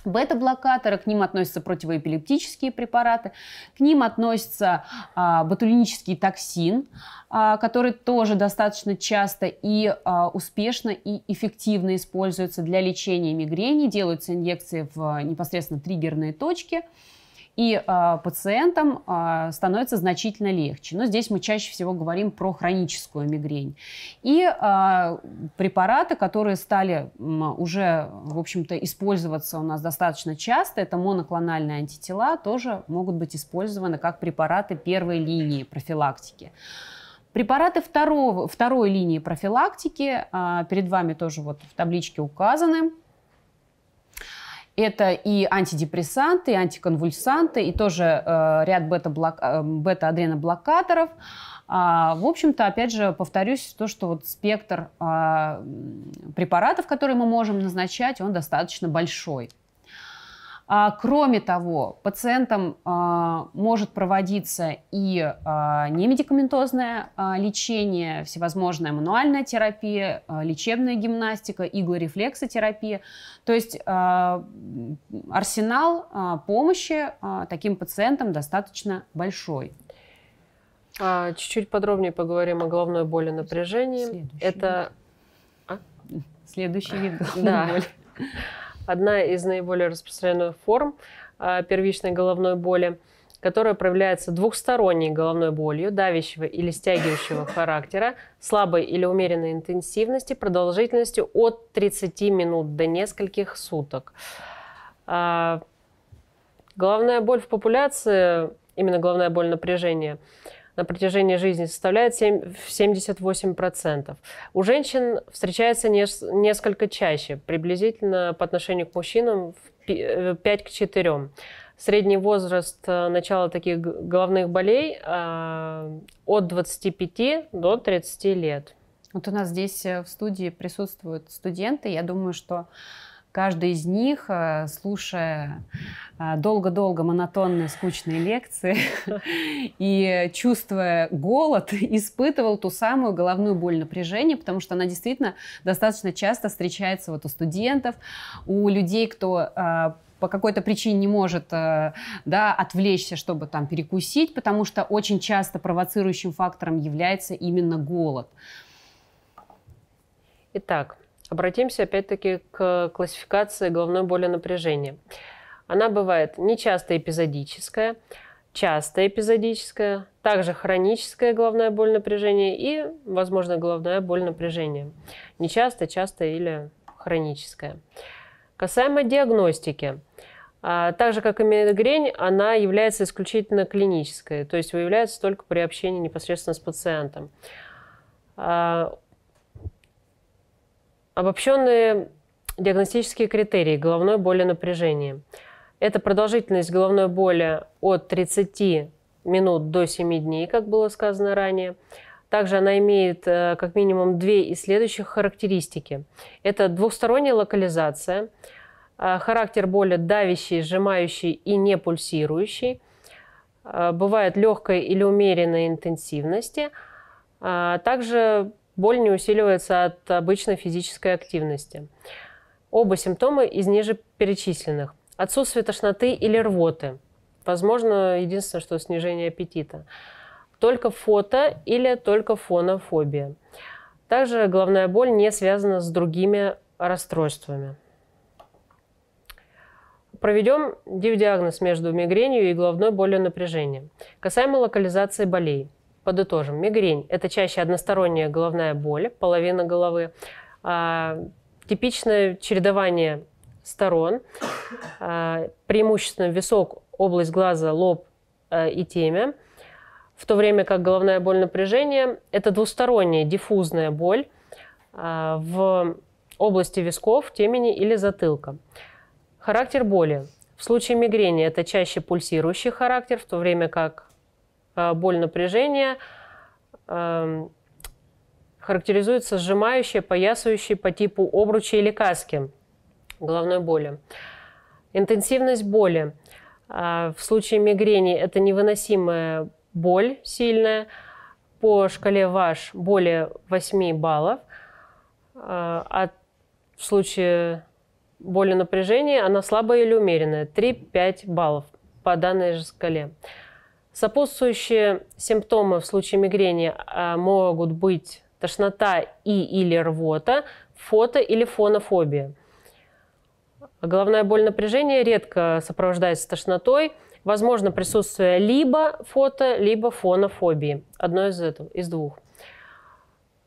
бета-блокаторы, к ним относятся противоэпилептические препараты, к ним относятся а, ботулинический токсин, а, который тоже достаточно часто и а, успешно и эффективно используется для лечения мигрени, делаются инъекции в непосредственно триггерные точки и э, пациентам э, становится значительно легче. Но здесь мы чаще всего говорим про хроническую мигрень. И э, препараты, которые стали э, уже, в общем-то, использоваться у нас достаточно часто, это моноклональные антитела, тоже могут быть использованы как препараты первой линии профилактики. Препараты второго, второй линии профилактики, э, перед вами тоже вот в табличке указаны – это и антидепрессанты, и антиконвульсанты, и тоже э, ряд э, бета-адреноблокаторов. а, в общем-то, опять же, повторюсь, то, что вот спектр а, препаратов, которые мы можем назначать, он достаточно большой. А, кроме того, пациентам а, может проводиться и а, немедикаментозное лечение, всевозможная мануальная терапия, лечебная гимнастика, иглорефлексотерапия. То есть арсенал помощи таким пациентам достаточно большой. чуть-чуть подробнее поговорим о головной боли напряжении. Следующий Это... А? Следующий вид головной да. боли одна из наиболее распространенных форм а, первичной головной боли, которая проявляется двухсторонней головной болью давящего или стягивающего характера, слабой или умеренной интенсивности, продолжительностью от 30 минут до нескольких суток. А, головная боль в популяции, именно головная боль напряжения, на протяжении жизни составляет 7, 78%. У женщин встречается не, несколько чаще, приблизительно по отношению к мужчинам 5 э, к 4. Средний возраст э, начала таких головных болей э, от 25 до 30 лет. Вот у нас здесь в студии присутствуют студенты. Я думаю, что Каждый из них, э, слушая э, долго-долго монотонные скучные лекции *laughs* и чувствуя голод, *laughs* испытывал ту самую головную боль напряжения, потому что она действительно достаточно часто встречается вот у студентов, у людей, кто э, по какой-то причине не может да, отвлечься, чтобы там перекусить, потому что очень часто провоцирующим фактором является именно голод. Итак, Обратимся опять-таки к классификации головной боли напряжения. Она бывает нечасто эпизодическая, часто эпизодическая, также хроническая головная боль напряжения и, возможно, головная боль напряжения. Нечасто, часто или хроническая. Касаемо диагностики. А, так же, как и мигрень, она является исключительно клинической, то есть выявляется только при общении непосредственно с пациентом. А, Обобщенные диагностические критерии головной боли напряжения. Это продолжительность головной боли от 30 минут до 7 дней, как было сказано ранее. Также она имеет э, как минимум две из следующих характеристики. Это двухсторонняя локализация, э, характер боли давящий, сжимающий и не пульсирующий. Э, бывает легкая или умеренная интенсивности. Также Боль не усиливается от обычной физической активности. Оба симптома из ниже перечисленных. Отсутствие тошноты или рвоты. Возможно, единственное, что снижение аппетита. Только фото или только фонофобия. Также головная боль не связана с другими расстройствами. Проведем диагноз между мигренью и головной болью напряжения. Касаемо локализации болей – Подытожим. Мигрень – это чаще односторонняя головная боль, половина головы. А, типичное чередование сторон. А, преимущественно висок, область глаза, лоб а, и темя. В то время как головная боль напряжения – это двусторонняя диффузная боль а, в области висков, темени или затылка. Характер боли. В случае мигрени это чаще пульсирующий характер, в то время как Э, боль напряжения, эм, характеризуется сжимающей, поясывающей по типу обруча или каски головной боли. Интенсивность боли. Э, в случае мигрени это невыносимая боль сильная. По шкале ВАШ более 8 баллов. А в случае боли напряжения она слабая или умеренная. 3-5 баллов по данной же шкале. Сопутствующие симптомы в случае мигрени а, могут быть тошнота и или рвота, фото или фонофобия. Головная боль напряжения редко сопровождается тошнотой. Возможно присутствие либо фото, либо фонофобии. Одно из, этого, из двух.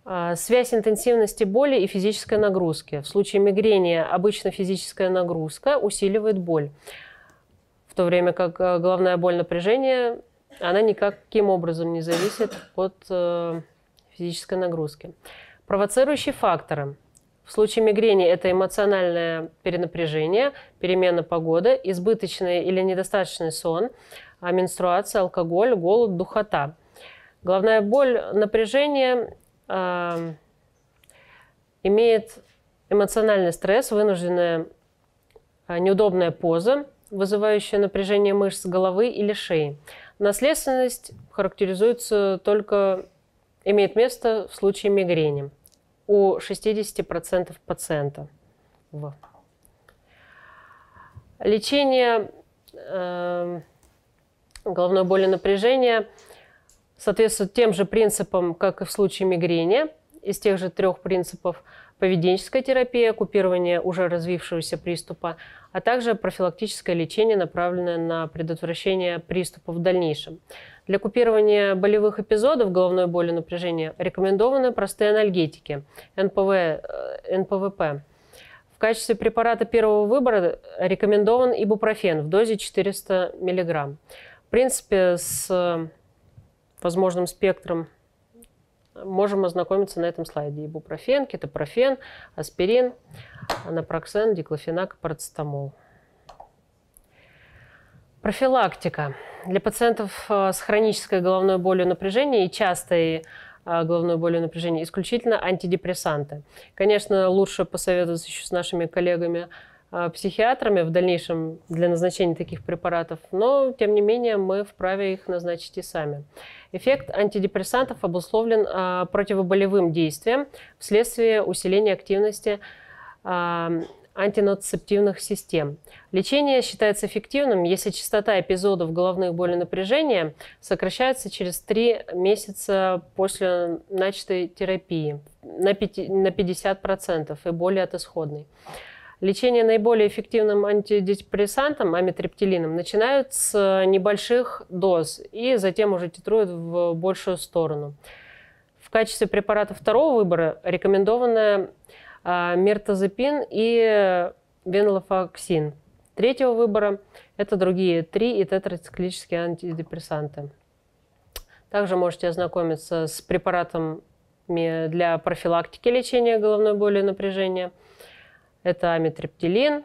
А, связь интенсивности боли и физической нагрузки. В случае мигрени обычно физическая нагрузка усиливает боль, в то время как э, головная боль напряжения она никаким образом не зависит от э, физической нагрузки. Провоцирующие факторы. В случае мигрени это эмоциональное перенапряжение, перемена погоды, избыточный или недостаточный сон, а менструация, алкоголь, голод, духота. Главная боль, напряжение э, имеет эмоциональный стресс, вынужденная э, неудобная поза, вызывающая напряжение мышц головы или шеи. Наследственность характеризуется только, имеет место в случае мигрени у 60% пациентов. Лечение э, головной боли напряжения соответствует тем же принципам, как и в случае мигрени, из тех же трех принципов – поведенческая терапия, купирование уже развившегося приступа, а также профилактическое лечение, направленное на предотвращение приступа в дальнейшем. Для купирования болевых эпизодов головной боли и напряжения рекомендованы простые анальгетики НПВ, э, НПВП. В качестве препарата первого выбора рекомендован ибупрофен в дозе 400 мг. В принципе, с э, возможным спектром можем ознакомиться на этом слайде. Ибупрофен, кетопрофен, аспирин, напроксен, диклофенак, парацетамол. Профилактика. Для пациентов э, с хронической головной болью напряжения и частой э, головной болью напряжения исключительно антидепрессанты. Конечно, лучше посоветоваться еще с нашими коллегами э, психиатрами в дальнейшем для назначения таких препаратов, но тем не менее мы вправе их назначить и сами. Эффект антидепрессантов обусловлен а, противоболевым действием вследствие усиления активности а, антинацептивных систем. Лечение считается эффективным, если частота эпизодов головных болей напряжения сокращается через 3 месяца после начатой терапии на 50% и более от исходной. Лечение наиболее эффективным антидепрессантом, амитриптилином, начинают с э, небольших доз и затем уже титруют в большую сторону. В качестве препарата второго выбора рекомендованы э, мертозепин и венлофоксин. Третьего выбора – это другие три и тетрациклические антидепрессанты. Также можете ознакомиться с препаратами для профилактики лечения головной боли и напряжения – это амитриптилин,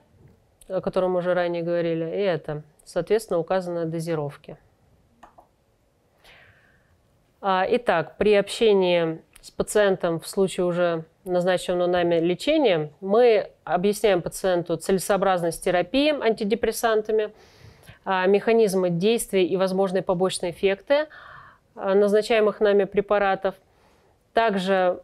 о котором мы уже ранее говорили, и это, соответственно, указаны дозировки. А, итак, при общении с пациентом в случае уже назначенного нами лечения, мы объясняем пациенту целесообразность терапии антидепрессантами, а, механизмы действия и возможные побочные эффекты а, назначаемых нами препаратов. Также,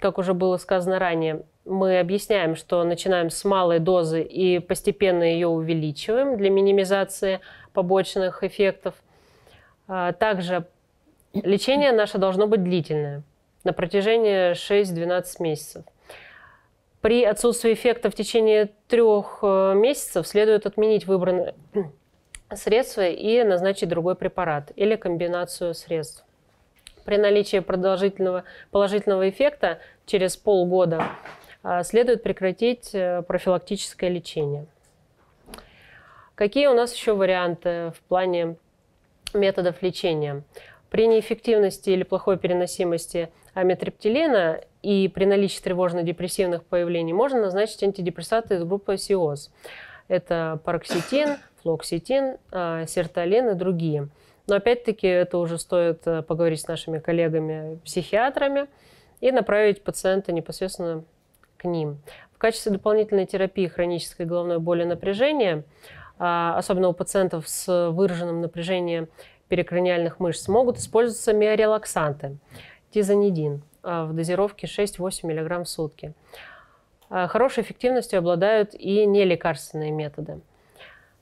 как уже было сказано ранее, мы объясняем, что начинаем с малой дозы и постепенно ее увеличиваем для минимизации побочных эффектов. А, также лечение наше должно быть длительное, на протяжении 6-12 месяцев. При отсутствии эффекта в течение трех э, месяцев следует отменить выбранное *clears throat* средство и назначить другой препарат или комбинацию средств. При наличии продолжительного положительного эффекта через полгода а, следует прекратить э, профилактическое лечение. Какие у нас еще варианты в плане методов лечения? При неэффективности или плохой переносимости амитриптилена и при наличии тревожно-депрессивных появлений можно назначить антидепрессанты из группы СИОЗ. Это пароксетин, флоксетин, а, сертолен и другие. Но опять-таки это уже стоит э, поговорить с нашими коллегами-психиатрами и направить пациента непосредственно к ним. В качестве дополнительной терапии хронической головной боли напряжения, а, особенно у пациентов с выраженным напряжением перекраниальных мышц, могут использоваться миорелаксанты, тизанидин а, в дозировке 6-8 мг в сутки. А, хорошей эффективностью обладают и нелекарственные методы.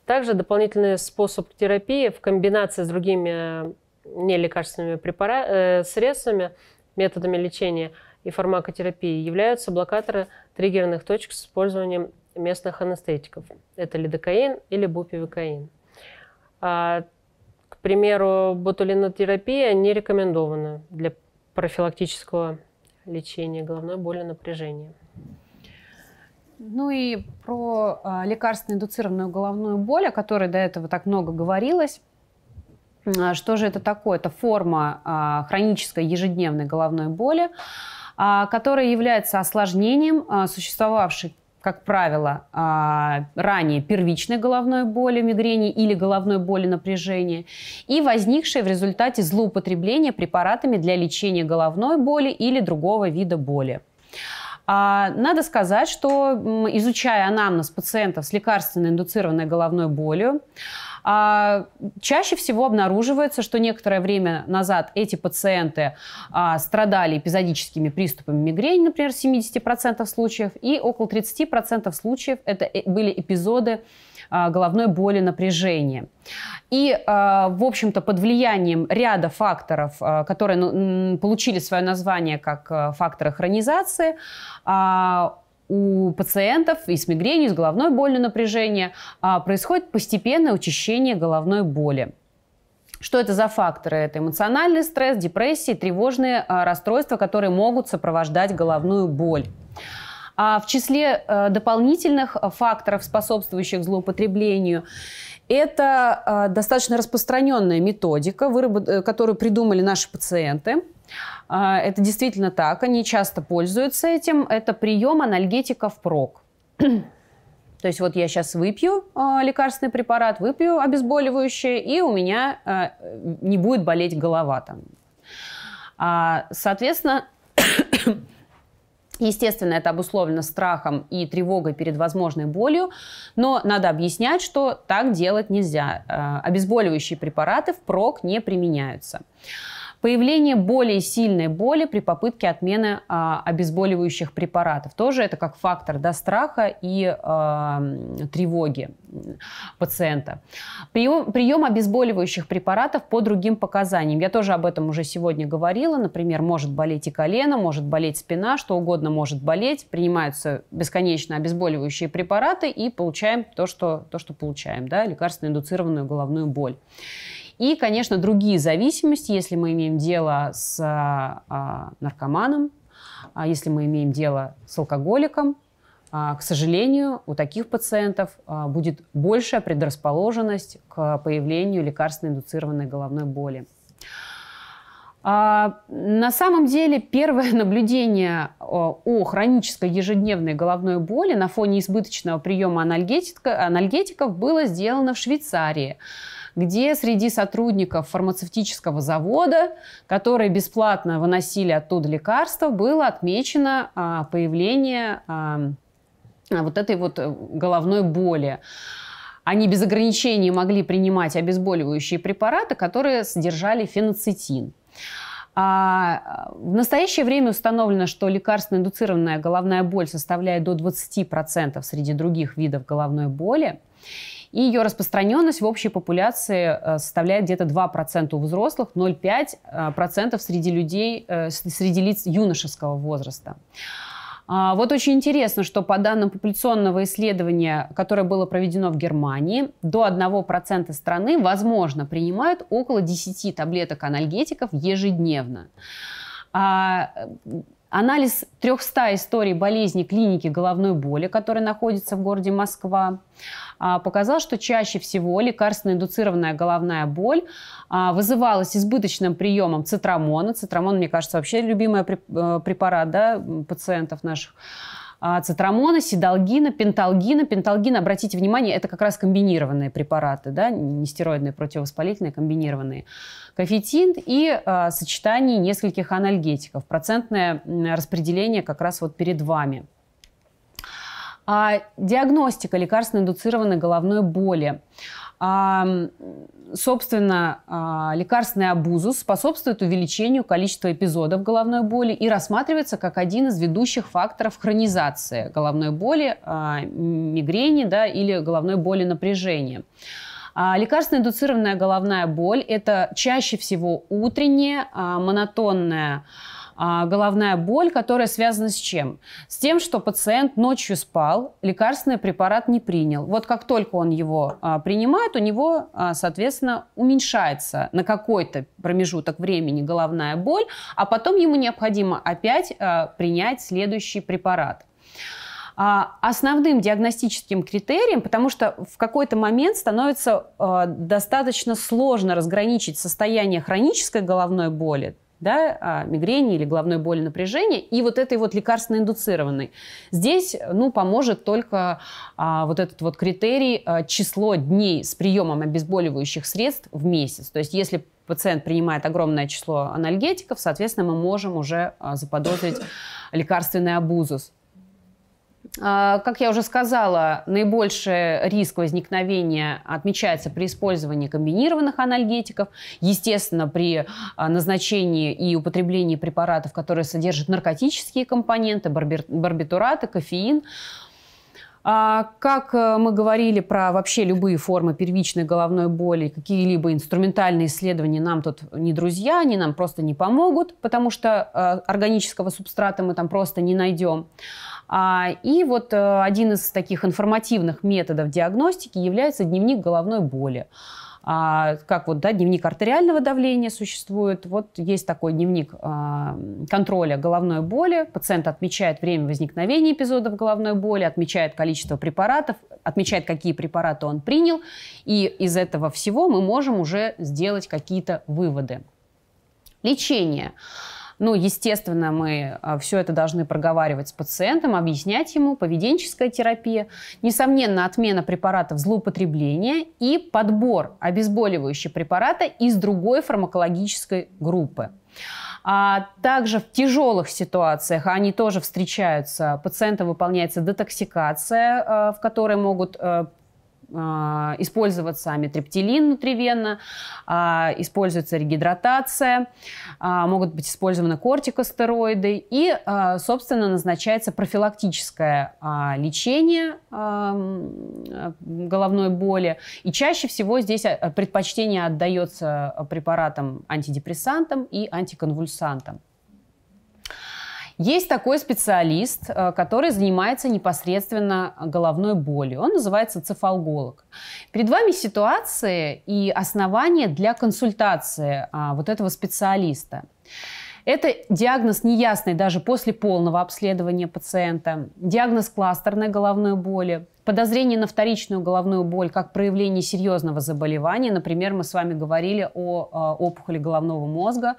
Также дополнительный способ терапии в комбинации с другими нелекарственными препара... Э, средствами, методами лечения – и фармакотерапии являются блокаторы триггерных точек с использованием местных анестетиков. Это лидокаин или бупивикаин. А, к примеру, ботулинотерапия не рекомендована для профилактического лечения головной боли напряжения. Ну и про а, лекарственно-индуцированную головную боль, о которой до этого так много говорилось. А, что же это такое? Это форма а, хронической ежедневной головной боли, а, которая является осложнением а, существовавшей как правило, а, ранее первичной головной боли, мигрени или головной боли напряжения, и возникшей в результате злоупотребления препаратами для лечения головной боли или другого вида боли. Надо сказать, что изучая анамнез пациентов с лекарственно индуцированной головной болью, а, чаще всего обнаруживается, что некоторое время назад эти пациенты а, страдали эпизодическими приступами мигрени, например, в 70% случаев, и около 30% случаев это э, были эпизоды а, головной боли, напряжения. И, а, в общем-то, под влиянием ряда факторов, а, которые ну, получили свое название как факторы хронизации, у пациентов и с мигренью, и с головной болью напряжения а, происходит постепенное учащение головной боли. Что это за факторы? Это эмоциональный стресс, депрессии, тревожные а, расстройства, которые могут сопровождать головную боль. А в числе а, дополнительных факторов, способствующих злоупотреблению, это достаточно распространенная методика, э, которую придумали наши пациенты. А, это действительно так, они часто пользуются этим. Это прием анальгетиков прок. *clears throat* То есть вот я сейчас выпью э, лекарственный препарат, выпью обезболивающее, и у меня э, не будет болеть голова там. А, соответственно, *clears throat* Естественно, это обусловлено страхом и тревогой перед возможной болью, но надо объяснять, что так делать нельзя. Обезболивающие препараты впрок не применяются. Появление более сильной боли при попытке отмены а, обезболивающих препаратов. Тоже это как фактор да, страха и а, тревоги пациента. Прием, прием обезболивающих препаратов по другим показаниям. Я тоже об этом уже сегодня говорила. Например, может болеть и колено, может болеть спина, что угодно может болеть. Принимаются бесконечно обезболивающие препараты и получаем то, что, то, что получаем. Да, лекарственно индуцированную головную боль. И, конечно, другие зависимости, если мы имеем дело с а, наркоманом, а если мы имеем дело с алкоголиком, а, к сожалению, у таких пациентов а, будет большая предрасположенность к появлению лекарственно-индуцированной головной боли. А, на самом деле, первое *laughs* наблюдение а, о хронической ежедневной головной боли на фоне избыточного приема анальгетиков было сделано в Швейцарии где среди сотрудников фармацевтического завода, которые бесплатно выносили оттуда лекарства, было отмечено а, появление а, а вот этой вот э, головной боли они без ограничений могли принимать обезболивающие препараты, которые содержали феноцитин. А в настоящее время установлено, что лекарственно-индуцированная головная боль составляет до 20% среди других видов головной боли. И ее распространенность в общей популяции э, составляет где-то 2% у взрослых, 0,5% э, среди людей, э, среди лиц юношеского возраста. А, вот очень интересно, что по данным популяционного исследования, которое было проведено в Германии, до 1% страны, возможно, принимают около 10 таблеток анальгетиков ежедневно. А, анализ 300 историй болезни клиники головной боли, которая находится в городе Москва, а, показал, что чаще всего лекарственно-индуцированная головная боль а, вызывалась избыточным приемом цитрамона. Цитрамон, мне кажется, вообще любимый э, препарат да, пациентов наших а, цитрамона, седалгина, пенталгина. Пенталгин, обратите внимание, это как раз комбинированные препараты, да, нестероидные, противовоспалительные, комбинированные. Кофетин и а, сочетание нескольких анальгетиков. Процентное распределение как раз вот перед вами. А, диагностика лекарственно-индуцированной головной боли. А, собственно, а, лекарственный абузус способствует увеличению количества эпизодов головной боли и рассматривается как один из ведущих факторов хронизации головной боли, а, мигрени да, или головной боли напряжения. А, Лекарственно-индуцированная головная боль – это чаще всего утренняя, а, монотонная, а, головная боль, которая связана с чем? С тем, что пациент ночью спал, лекарственный препарат не принял. Вот как только он его а, принимает, у него, а, соответственно, уменьшается на какой-то промежуток времени головная боль, а потом ему необходимо опять принять следующий препарат основным диагностическим критерием, потому что в какой-то момент становится достаточно сложно разграничить состояние хронической головной боли, да, а, мигрени или головной боли напряжения, и вот этой вот лекарственно-индуцированной. Здесь, ну, поможет только а, вот этот вот критерий а, число дней с приемом обезболивающих средств в месяц. То есть если пациент принимает огромное число анальгетиков, соответственно, мы можем уже а, заподозрить лекарственный абузус. А, как я уже сказала, наибольший риск возникновения отмечается при использовании комбинированных анальгетиков, естественно, при а, назначении и употреблении препаратов, которые содержат наркотические компоненты, барбитураты, кофеин. А, как э, мы говорили про вообще любые формы первичной головной боли, какие-либо инструментальные исследования нам тут не друзья, они нам просто не помогут, потому что э, органического субстрата мы там просто не найдем. А, и вот э, один из таких информативных методов диагностики является дневник головной боли. А, как вот, да, дневник артериального давления существует. Вот есть такой дневник а, контроля головной боли. Пациент отмечает время возникновения эпизодов головной боли, отмечает количество препаратов, отмечает, какие препараты он принял. И из этого всего мы можем уже сделать какие-то выводы. Лечение. Ну, естественно, мы а, все это должны проговаривать с пациентом, объяснять ему, поведенческая терапия, несомненно, отмена препаратов злоупотребления и подбор обезболивающего препарата из другой фармакологической группы. А также в тяжелых ситуациях они тоже встречаются. Пациентам выполняется детоксикация, а, в которой могут а, а, использоваться амитриптилин внутривенно, а, используется регидратация, а, могут быть использованы кортикостероиды и, собственно, назначается профилактическое лечение головной боли. И чаще всего здесь предпочтение отдается препаратам антидепрессантам и антиконвульсантам. Есть такой специалист, э, который занимается непосредственно головной болью. Он называется цефалголог. Перед вами ситуация и основания для консультации а, вот этого специалиста. Это диагноз неясный даже после полного обследования пациента, диагноз кластерной головной боли, подозрение на вторичную головную боль как проявление серьезного заболевания. Например, мы с вами говорили о э, опухоли головного мозга,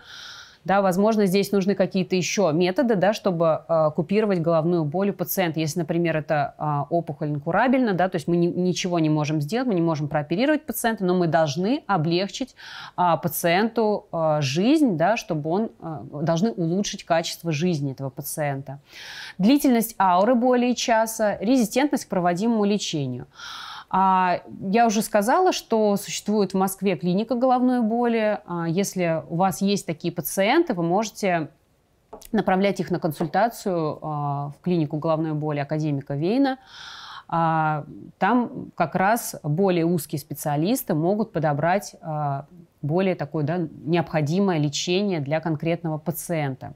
да, возможно, здесь нужны какие-то еще методы, да, чтобы э, купировать головную боль у пациента. Если, например, это э, опухоль инкурабельна, да, то есть мы ни, ничего не можем сделать, мы не можем прооперировать пациента, но мы должны облегчить э, пациенту э, жизнь, да, чтобы он э, должны улучшить качество жизни этого пациента. Длительность ауры более часа, резистентность к проводимому лечению. А я уже сказала, что существует в Москве клиника головной боли. А, если у вас есть такие пациенты, вы можете направлять их на консультацию а, в клинику головной боли академика Вейна. А, там как раз более узкие специалисты могут подобрать более такое да, необходимое лечение для конкретного пациента.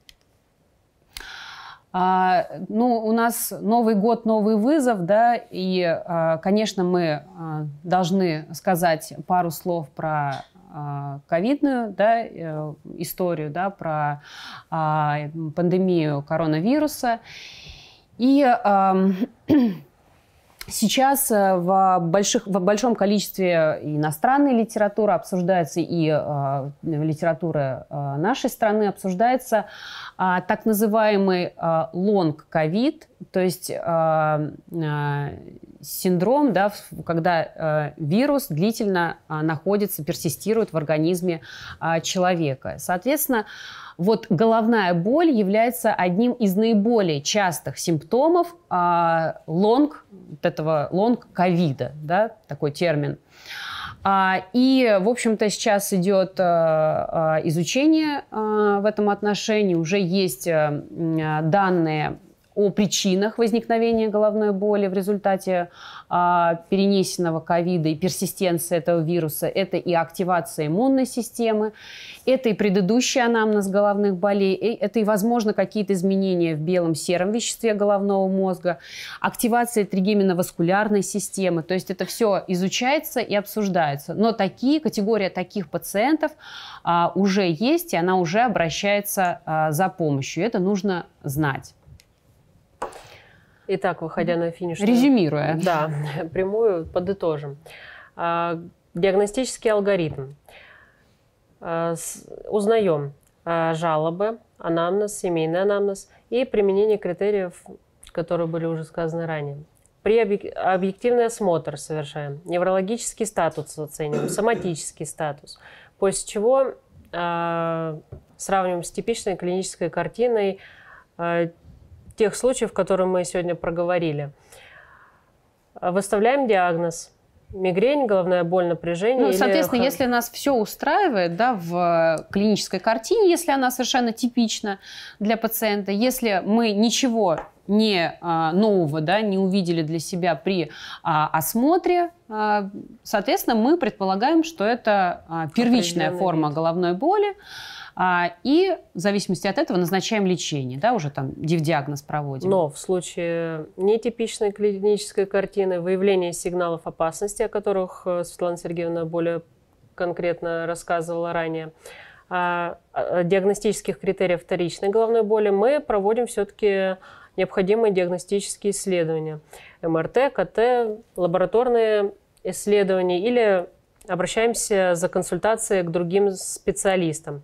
А, ну, у нас Новый год, новый вызов, да, и, а, конечно, мы а, должны сказать пару слов про а, ковидную да, э, историю, да, про а, пандемию коронавируса. И *clears throat* Сейчас э, в, больших, в большом количестве иностранной литературы обсуждается и э, литература э, нашей страны, обсуждается э, так называемый лонг-ковид, э, то есть э, э, синдром, да, когда э, вирус длительно э, находится, персистирует в организме э, человека. Соответственно, э, вот головная боль является одним из наиболее частых симптомов а, лонг, вот этого лонг ковида, да, такой термин. А, и, в общем-то, сейчас идет а, изучение в этом отношении. Уже есть данные о причинах возникновения головной боли в результате а, перенесенного ковида и персистенции этого вируса. Это и активация иммунной системы, это и предыдущий анамнез головных болей, и э, это и, возможно, какие-то изменения в белом-сером веществе головного мозга, активация тригеминоваскулярной системы. То есть это все изучается и обсуждается. Но такие, категория таких пациентов а, уже есть, и она уже обращается а, за помощью. Это нужно знать. Итак, выходя на финиш... Ну, Резюмируя. Да, *laughs* прямую подытожим. А, диагностический алгоритм. А, узнаем а, жалобы, анамнез, семейный анамнез и применение критериев, которые были уже сказаны ранее. При объективный осмотр совершаем, неврологический статус оцениваем, *coughs* соматический статус, после чего сравниваем с типичной клинической картиной тех случаев, которые мы сегодня проговорили. Выставляем диагноз – мигрень, головная боль, напряжение. Ну, или... соответственно, если нас все устраивает да, в э, клинической картине, если она совершенно типична для пациента, если мы ничего не а, нового да, не увидели для себя при а, осмотре, а, соответственно, мы предполагаем, что это а, первичная форма вид. головной боли. А, и в зависимости от этого назначаем лечение, да, уже там диагноз проводим. Но в случае нетипичной клинической картины, выявления сигналов опасности, о которых э, Светлана Сергеевна более конкретно рассказывала ранее, а, а, диагностических критериев вторичной головной боли, мы проводим все-таки необходимые диагностические исследования. МРТ, КТ, лабораторные исследования или обращаемся за консультацией к другим специалистам.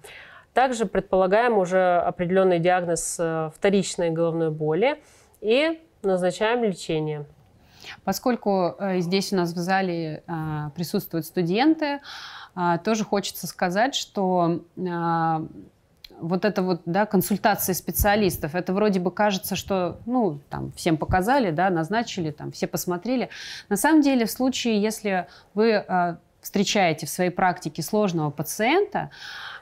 Также предполагаем уже определенный диагноз э, вторичной головной боли и назначаем лечение. Поскольку э, здесь у нас в зале э, присутствуют студенты, тоже хочется сказать, что вот это вот, да, консультации специалистов, это вроде бы кажется, что, ну, там, всем показали, да, назначили, там, все посмотрели. На самом деле, в случае, если вы встречаете в своей практике сложного пациента,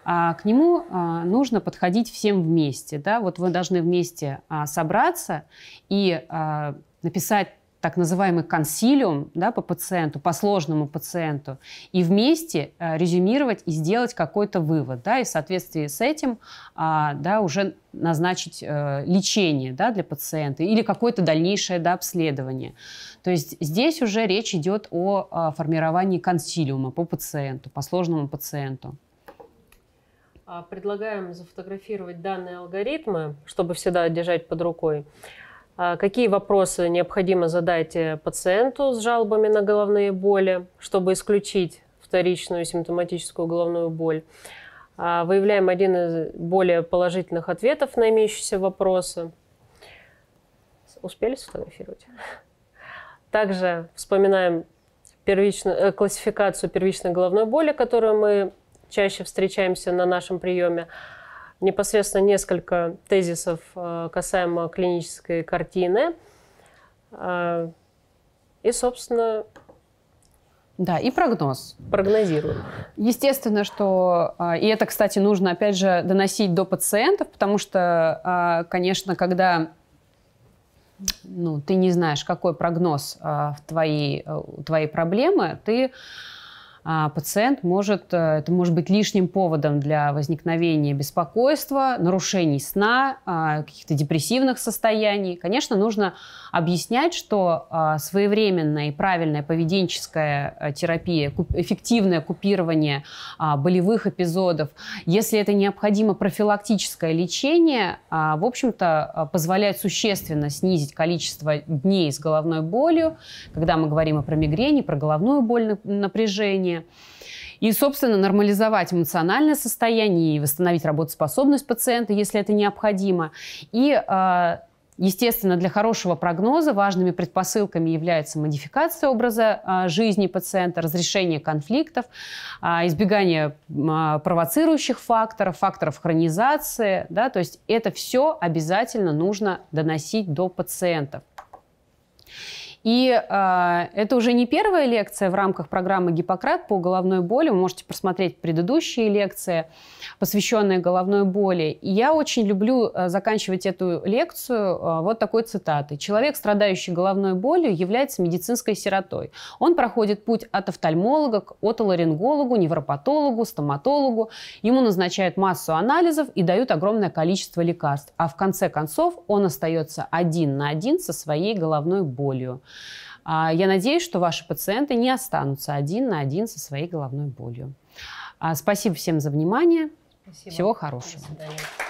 а, к нему а, нужно подходить всем вместе. Да? Вот вы должны вместе а, собраться и а, написать так называемый консилиум да, по пациенту, по сложному пациенту, и вместе резюмировать и сделать какой-то вывод, да, и в соответствии с этим да, уже назначить э, лечение да, для пациента или какое-то дальнейшее да, обследование. То есть здесь уже речь идет о формировании консилиума по пациенту, по сложному пациенту. А, предлагаем зафотографировать данные алгоритмы, чтобы всегда держать под рукой. А, какие вопросы необходимо задать э, пациенту с жалобами на головные боли, чтобы исключить вторичную симптоматическую головную боль? А, выявляем один из более положительных ответов на имеющиеся вопросы. Успели сфотографировать? Также вспоминаем первичную, э, классификацию первичной головной боли, которую мы чаще встречаемся на нашем приеме. Непосредственно несколько тезисов э, касаемо клинической картины. Э, и, собственно, да, и прогноз. Прогнозируем. Естественно, что... Э, и это, кстати, нужно, опять же, доносить до пациентов, потому что, конечно, когда ну, ты не знаешь, какой прогноз в твоей, у твоей проблемы, ты а, пациент может, э, это может быть лишним поводом для возникновения беспокойства, нарушений сна, а, каких-то депрессивных состояний. Конечно, нужно объяснять, что а, своевременная и правильная поведенческая э, терапия, эффективное купирование болевых эпизодов, если это необходимо профилактическое лечение, в общем-то, э, позволяет существенно снизить количество дней с головной болью, когда мы говорим и про мигрени, про головную боль, напряжение, лечения. И, собственно, нормализовать эмоциональное состояние и восстановить работоспособность пациента, если это необходимо. И а, Естественно, для хорошего прогноза важными предпосылками являются модификация образа а, жизни пациента, разрешение конфликтов, а, избегание провоцирующих факторов, факторов хронизации. Да, то есть это все обязательно нужно доносить до пациентов. И э, это уже не первая лекция в рамках программы «Гиппократ» по головной боли. Вы можете посмотреть предыдущие лекции, посвященные головной боли. И я очень люблю э, заканчивать эту лекцию э, вот такой цитатой. «Человек, страдающий головной болью, является медицинской сиротой. Он проходит путь от офтальмолога к отоларингологу, невропатологу, стоматологу. Ему назначают массу анализов и дают огромное количество лекарств. А в конце концов он остается один на один со своей головной болью. А, я надеюсь, что ваши пациенты не останутся один на один со своей головной болью. А, спасибо всем за внимание. Спасибо. Всего хорошего. До свидания.